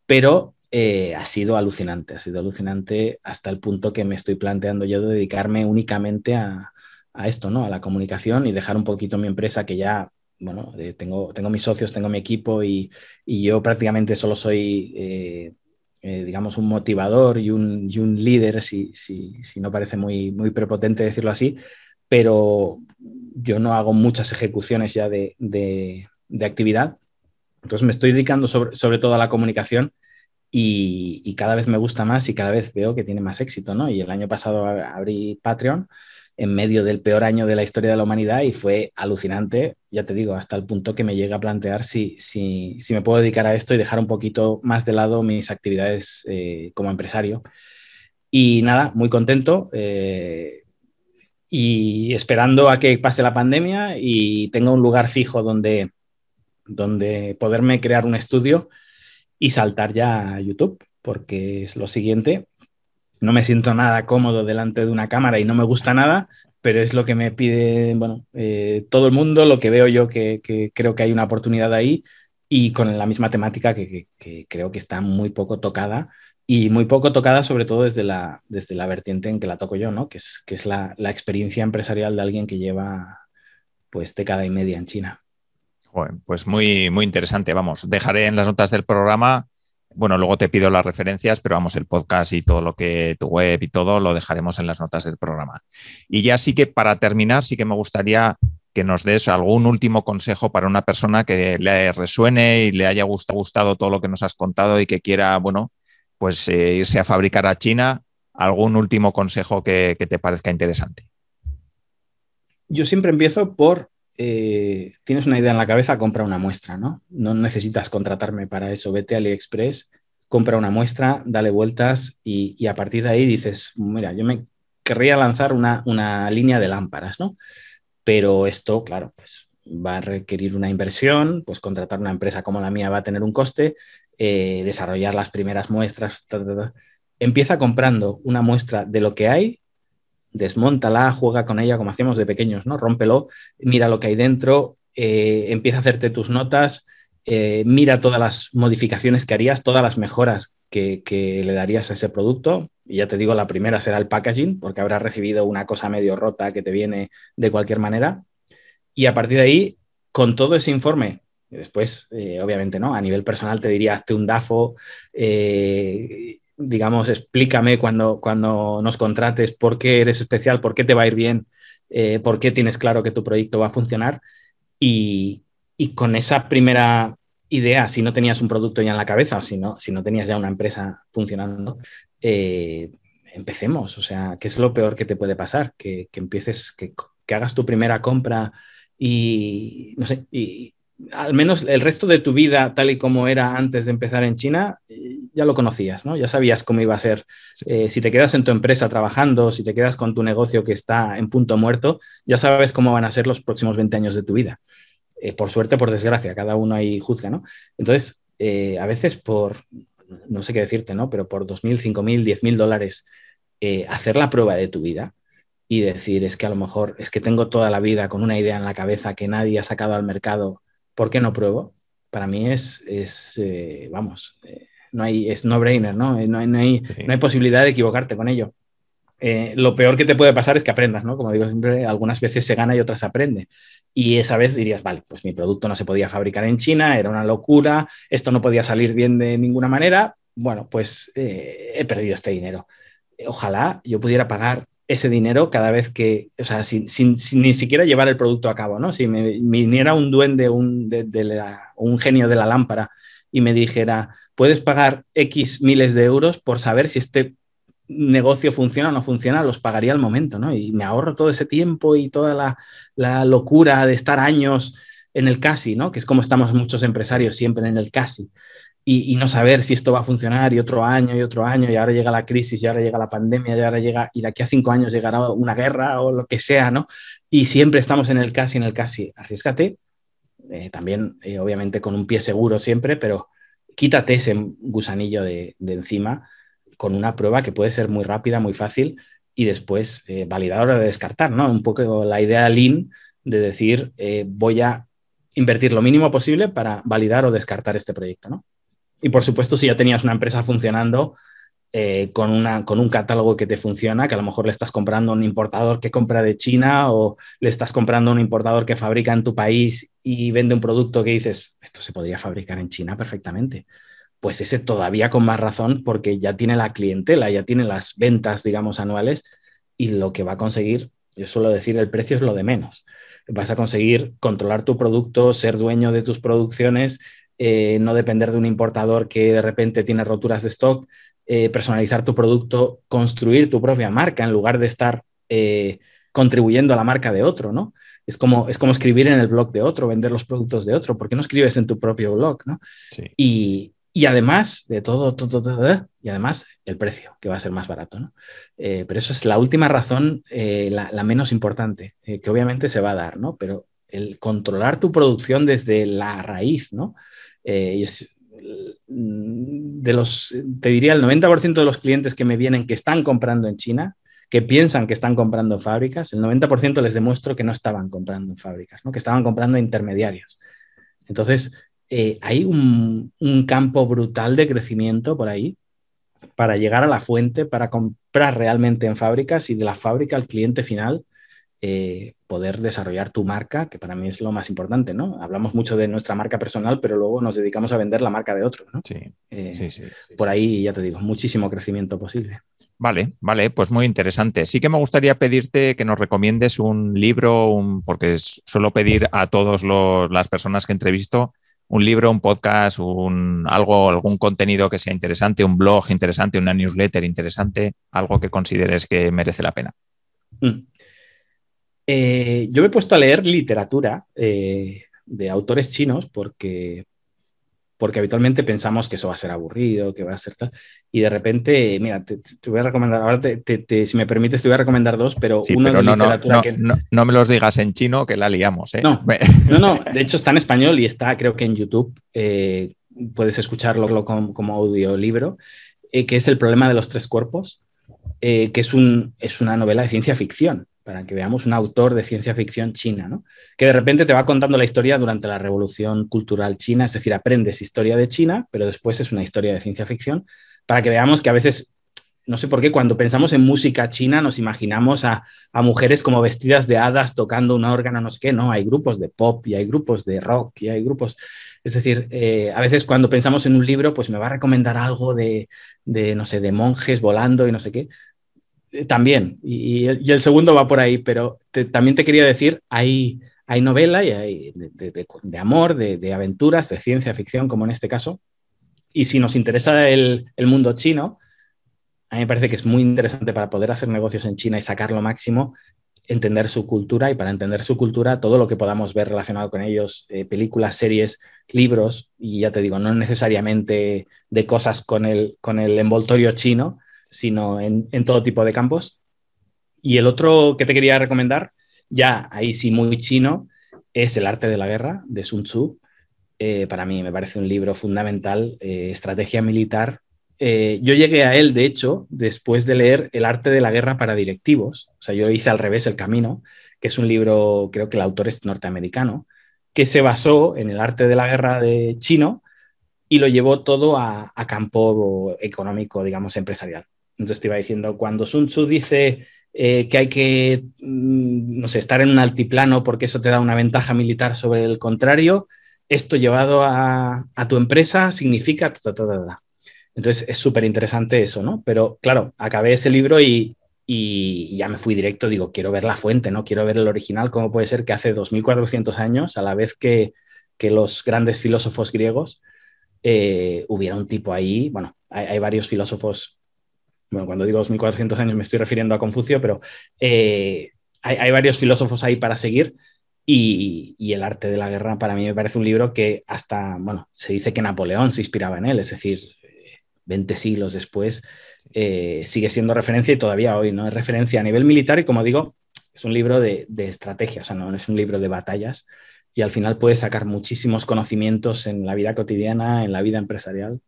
pero eh, ha sido alucinante, ha sido alucinante hasta el punto que me estoy planteando yo dedicarme únicamente a, esto, ¿no? A la comunicación y dejar un poquito mi empresa que ya, bueno, eh, tengo, tengo mis socios, tengo mi equipo y, yo prácticamente solo soy... digamos, un motivador y un, un líder, si, si, no parece muy, muy prepotente decirlo así, pero yo no hago muchas ejecuciones ya de, actividad. Entonces me estoy dedicando sobre, todo a la comunicación y, cada vez me gusta más y cada vez veo que tiene más éxito, ¿no? Y el año pasado abrí Patreon en medio del peor año de la historia de la humanidad y fue alucinante, ya te digo, hasta el punto que me llega a plantear si, si, si, me puedo dedicar a esto y dejar un poquito más de lado mis actividades eh, como empresario. Y nada, muy contento. Eh, y esperando a que pase la pandemia y tenga un lugar fijo donde, donde poderme crear un estudio y saltar ya a YouTube, porque es lo siguiente. No me siento nada cómodo delante de una cámara y no me gusta nada, pero es lo que me pide bueno, eh, todo el mundo, lo que veo yo que, creo que hay una oportunidad ahí y con la misma temática que creo que está muy poco tocada y muy poco tocada, sobre todo desde la, desde la vertiente en que la toco yo, ¿no? que es, que es la, experiencia empresarial de alguien que lleva pues década y media en China. pues muy, muy interesante, vamos. Dejaré en las notas del programa bueno, luego te pido las referencias, pero vamos, el podcast y todo lo que tu web y todo lo dejaremos en las notas del programa. Y ya sí que para terminar, sí que me gustaría que nos des algún último consejo para una persona que le resuene y le haya gustado todo lo que nos has contado y que quiera, bueno, pues eh, irse a fabricar a China. ¿Algún último consejo que, te parezca interesante? Yo siempre empiezo por eh, tienes una idea en la cabeza, compra una muestra, ¿no? No necesitas contratarme para eso, vete a AliExpress, compra una muestra, dale vueltas y, a partir de ahí dices, mira, yo me querría lanzar una, una, línea de lámparas, ¿no? Pero esto, claro, pues va a requerir una inversión, pues contratar una empresa como la mía va a tener un coste eh, desarrollar las primeras muestras, empieza comprando una muestra de lo que hay, desmontala, juega con ella como hacíamos de pequeños, ¿no? Rómpelo, mira lo que hay dentro, eh, empieza a hacerte tus notas, eh, mira todas las modificaciones que harías, todas las mejoras que, que, le darías a ese producto. Y ya te digo, la primera será el packaging, porque habrás recibido una cosa medio rota que te viene de cualquier manera. Y a partir de ahí, con todo ese informe después, eh, obviamente, ¿no? A nivel personal te diría, hazte un DAFO, eh, digamos, explícame cuando, cuando nos contrates por qué eres especial, por qué te va a ir bien, eh, por qué tienes claro que tu proyecto va a funcionar. Y, con esa primera idea, si no tenías un producto ya en la cabeza o si no, si no tenías ya una empresa funcionando, empecemos. O sea, ¿qué es lo peor que te puede pasar? Que, empieces, que, que hagas tu primera compra y, no sé, al menos el resto de tu vida, tal y como era antes de empezar en China, eh, ya lo conocías, ¿no? Ya sabías cómo iba a ser. Eh, si te quedas en tu empresa trabajando, si te quedas con tu negocio que está en punto muerto, ya sabes cómo van a ser los próximos 20 años de tu vida. Eh, por suerte, por desgracia, cada uno ahí juzga, ¿no? Entonces, a veces por, no sé qué decirte, ¿no? Pero por 2.000, 5.000, 10.000 dólares, hacer la prueba de tu vida, y decir, es que a lo mejor es que tengo toda la vida con una idea en la cabeza que nadie ha sacado al mercado ¿por qué no pruebo? Para mí es, es eh, vamos, eh, no hay, es no-brainer, ¿no? Eh, no hay, posibilidad de equivocarte con ello. lo peor que te puede pasar es que aprendas, ¿no? Como digo siempre, algunas veces se gana y otras se aprende. Y esa vez dirías, vale, pues mi producto no se podía fabricar en China, era una locura, esto no podía salir bien de ninguna manera, bueno, pues he perdido este dinero. Ojalá yo pudiera pagar ese dinero cada vez que, o sea, sin, ni siquiera llevar el producto a cabo, ¿no? Si me viniera un duende, un, de, un genio de la lámpara y me dijera, puedes pagar X miles de euros por saber si este negocio funciona o no funciona, los pagaría al momento, ¿no? Y me ahorro todo ese tiempo y toda la, la locura de estar años en el casi, ¿no? Que es como estamos muchos empresarios siempre en el casi y, no saber si esto va a funcionar y otro año y otro año y ahora llega la crisis y ahora llega la pandemia y ahora llega y de aquí a cinco años llegará una guerra o lo que sea, ¿no? Y siempre estamos en el casi, en el casi, arriesgate, eh, también eh, obviamente con un pie seguro siempre, pero quítate ese gusanillo de, encima con una prueba que puede ser muy rápida, muy fácil y después eh, validadora de descartar, ¿no? Un poco la idea lean de decir voy a invertir lo mínimo posible para validar o descartar este proyecto, ¿no? Y por supuesto, si ya tenías una empresa funcionando eh, con, una, con un catálogo que te funciona, que a lo mejor le estás comprando a un importador que compra de China o le estás comprando a un importador que fabrica en tu país y vende un producto que dices, esto se podría fabricar en China perfectamente. Pues ese todavía con más razón porque ya tiene la clientela, ya tiene las ventas, digamos, anuales y lo que va a conseguir, yo suelo decir, el precio es lo de menos vas a conseguir controlar tu producto, ser dueño de tus producciones, eh, no depender de un importador que de repente tiene roturas de stock, eh, personalizar tu producto, construir tu propia marca en lugar de estar eh, contribuyendo a la marca de otro, ¿no? Es como, es como escribir en el blog de otro, vender los productos de otro, ¿por qué no escribes en tu propio blog, ¿no? Y, además de todo, todo, y además el precio, que va a ser más barato, ¿no? pero eso es la última razón, la, menos importante, que obviamente se va a dar, ¿no? Pero el controlar tu producción desde la raíz, ¿no? Eh, mm, de los, te diría, el 90% de los clientes que me vienen que están comprando en China, que piensan que están comprando fábricas, el 90% les demuestro que no estaban comprando en fábricas, ¿no? que estaban comprando intermediarios. Entonces, eh, hay un, campo brutal de crecimiento por ahí para llegar a la fuente, para comprar realmente en fábricas y de la fábrica al cliente final eh, poder desarrollar tu marca, que para mí es lo más importante, ¿no? Hablamos mucho de nuestra marca personal, pero luego nos dedicamos a vender la marca de otro ¿no? Sí, eh, Por ahí, ya te digo, muchísimo crecimiento posible. Vale, vale, pues muy interesante. Sí que me gustaría pedirte que nos recomiendes un libro, un, porque suelo pedir a todas las personas que entrevisto un libro, un podcast, un, algo, algún contenido que sea interesante, un blog interesante, una newsletter interesante, algo que consideres que merece la pena. Mm. Eh, yo me he puesto a leer literatura eh, de autores chinos porque, porque habitualmente pensamos que eso va a ser aburrido, que va a ser tal. Y de repente, mira, te, voy a recomendar, ahora te, si me permites, te voy a recomendar dos, pero uno no, no, me los digas en chino, que la liamos. ¿eh? No, no, de hecho está en español y está, creo que en YouTube. puedes escucharlo como, audiolibro, que es El problema de los tres cuerpos. que es, un, es, una novela de ciencia ficción para que veamos un autor de ciencia ficción china, ¿no? que de repente te va contando la historia durante la revolución cultural china, es decir, aprendes historia de China, pero después es una historia de ciencia ficción, para que veamos que a veces, no sé por qué, cuando pensamos en música china nos imaginamos a, mujeres como vestidas de hadas tocando un órgano, no sé qué, no, hay grupos de pop y hay grupos de rock y hay grupos... Es decir, eh, a veces cuando pensamos en un libro, pues me va a recomendar algo de, de, no sé, de monjes volando y no sé qué, eh, también, y, el segundo va por ahí, pero también te quería decir, hay, hay novela y hay de, amor, de, aventuras, de ciencia ficción, como en este caso. Y si nos interesa el, mundo chino, a mí me parece que es muy interesante para poder hacer negocios en China y sacar lo máximo, entender su cultura y para entender su cultura todo lo que podamos ver relacionado con ellos, eh, películas, series, libros, y ya te digo, no necesariamente de cosas con el envoltorio chino, sino en, todo tipo de campos. Y el otro que te quería recomendar, ya ahí sí muy chino, es El arte de la guerra de Sun Tzu. Eh, para mí me parece un libro fundamental, eh, estrategia militar. Eh, yo llegué a él, de hecho, después de leer El arte de la guerra para directivos. O sea, yo hice al revés el camino, que es un libro, creo que el autor es norteamericano, que se basó en el arte de la guerra de chino y lo llevó todo a campo económico, digamos, empresarial. Entonces te iba diciendo, cuando Sun Tzu dice eh, que hay que, mm, estar en un altiplano porque eso te da una ventaja militar sobre el contrario, esto llevado a, tu empresa significa... Entonces es súper interesante eso, ¿no? Pero claro, acabé ese libro y, ya me fui directo, digo, quiero ver la fuente, ¿no? Quiero ver el original, cómo puede ser que hace 2400 años, a la vez que, los grandes filósofos griegos, eh, hubiera un tipo ahí, bueno, hay, hay varios filósofos bueno, cuando digo 2400 años me estoy refiriendo a Confucio, pero eh, hay, varios filósofos ahí para seguir. Y, El arte de la guerra para mí me parece un libro que hasta, bueno, se dice que Napoleón se inspiraba en él, es decir, 20 siglos después eh, sigue siendo referencia y todavía hoy no es referencia a nivel militar y como digo, es un libro de, de estrategia, o sea, no es un libro de batallas, y al final puede sacar muchísimos conocimientos en la vida cotidiana, en la vida empresarial.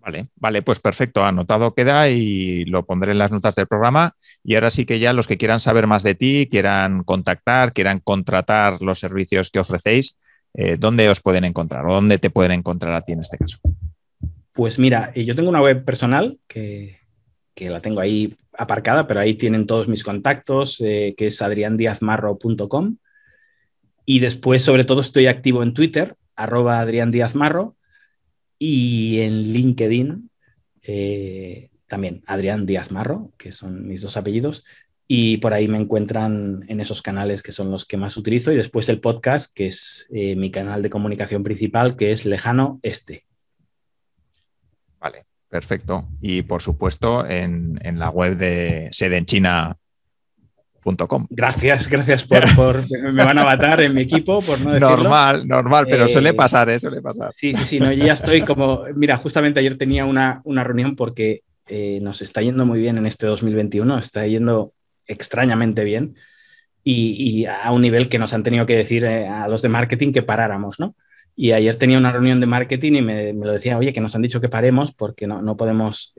Vale, vale, pues perfecto, anotado queda y lo pondré en las notas del programa. Y ahora sí que ya los que quieran saber más de ti, quieran contactar, quieran contratar los servicios que ofrecéis, eh, ¿dónde os pueden encontrar o dónde te pueden encontrar a ti en este caso? Pues mira, eh, yo tengo una web personal que, la tengo ahí aparcada, pero ahí tienen todos mis contactos, eh, que es adriandiazmarro.com. Y después, sobre todo, estoy activo en Twitter, arroba adriandiazmarro y en LinkedIn eh, también Adrián Díaz Marro, que son mis dos apellidos. Y por ahí me encuentran en esos canales que son los que más utilizo. Y después el podcast, que es eh, mi canal de comunicación principal, que es Lejano Este. Vale, perfecto. Y por supuesto, en, en la web de sede en China Gracias, gracias por, me van a matar en mi equipo por no decirlo. Normal, normal, pero suele pasar, ¿eh? suele pasar. Sí, sí, sí, no, ya estoy como, mira, justamente ayer tenía una, una reunión porque nos está yendo muy bien en este 2021, está yendo extrañamente bien y, a un nivel que nos han tenido que decir a los de marketing que paráramos, ¿no? Y ayer tenía una reunión de marketing y me, lo decía, oye, que nos han dicho que paremos porque no, no podemos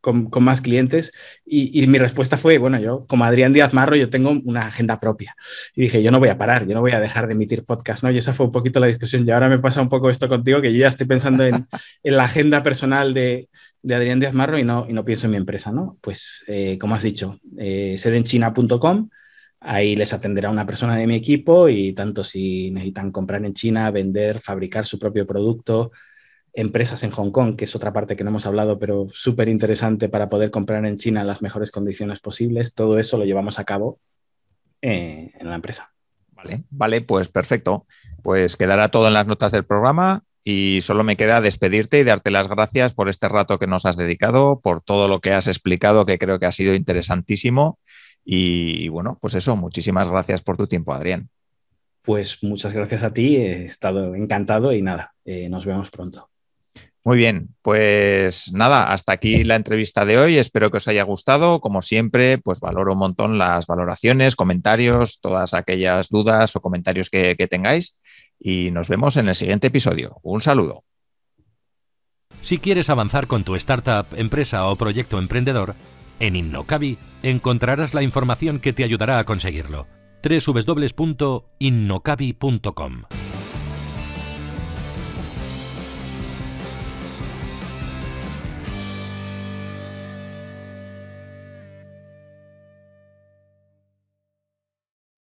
con, más clientes. Y, mi respuesta fue, bueno, yo como Adrián Díaz Marro, yo tengo una agenda propia. Y dije, yo no voy a parar, yo no voy a dejar de emitir podcast, ¿no? Y esa fue un poquito la discusión. Y ahora me pasa un poco esto contigo, que yo ya estoy pensando en, la agenda personal de, Adrián Díaz Marro y no, y no pienso en mi empresa, ¿no? Pues, eh, como has dicho, eh, sedenchina.com. Ahí les atenderá una persona de mi equipo y tanto si necesitan comprar en China, vender, fabricar su propio producto, empresas en Hong Kong, que es otra parte que no hemos hablado, pero súper interesante para poder comprar en China las mejores condiciones posibles. Todo eso lo llevamos a cabo eh, en la empresa. Vale, vale, pues perfecto. Pues quedará todo en las notas del programa y solo me queda despedirte y darte las gracias por este rato que nos has dedicado, por todo lo que has explicado, que creo que ha sido interesantísimo. Y, bueno, pues eso, muchísimas gracias por tu tiempo, Adrián. Pues muchas gracias a ti, he estado encantado y nada, eh, nos vemos pronto. Muy bien, pues nada, hasta aquí la entrevista de hoy. Espero que os haya gustado. Como siempre, pues valoro un montón las valoraciones, comentarios, todas aquellas dudas o comentarios que, tengáis. Y nos vemos en el siguiente episodio. Un saludo. Si quieres avanzar con tu startup, empresa o proyecto emprendedor, en Innocabi encontrarás la información que te ayudará a conseguirlo. www.innocabi.com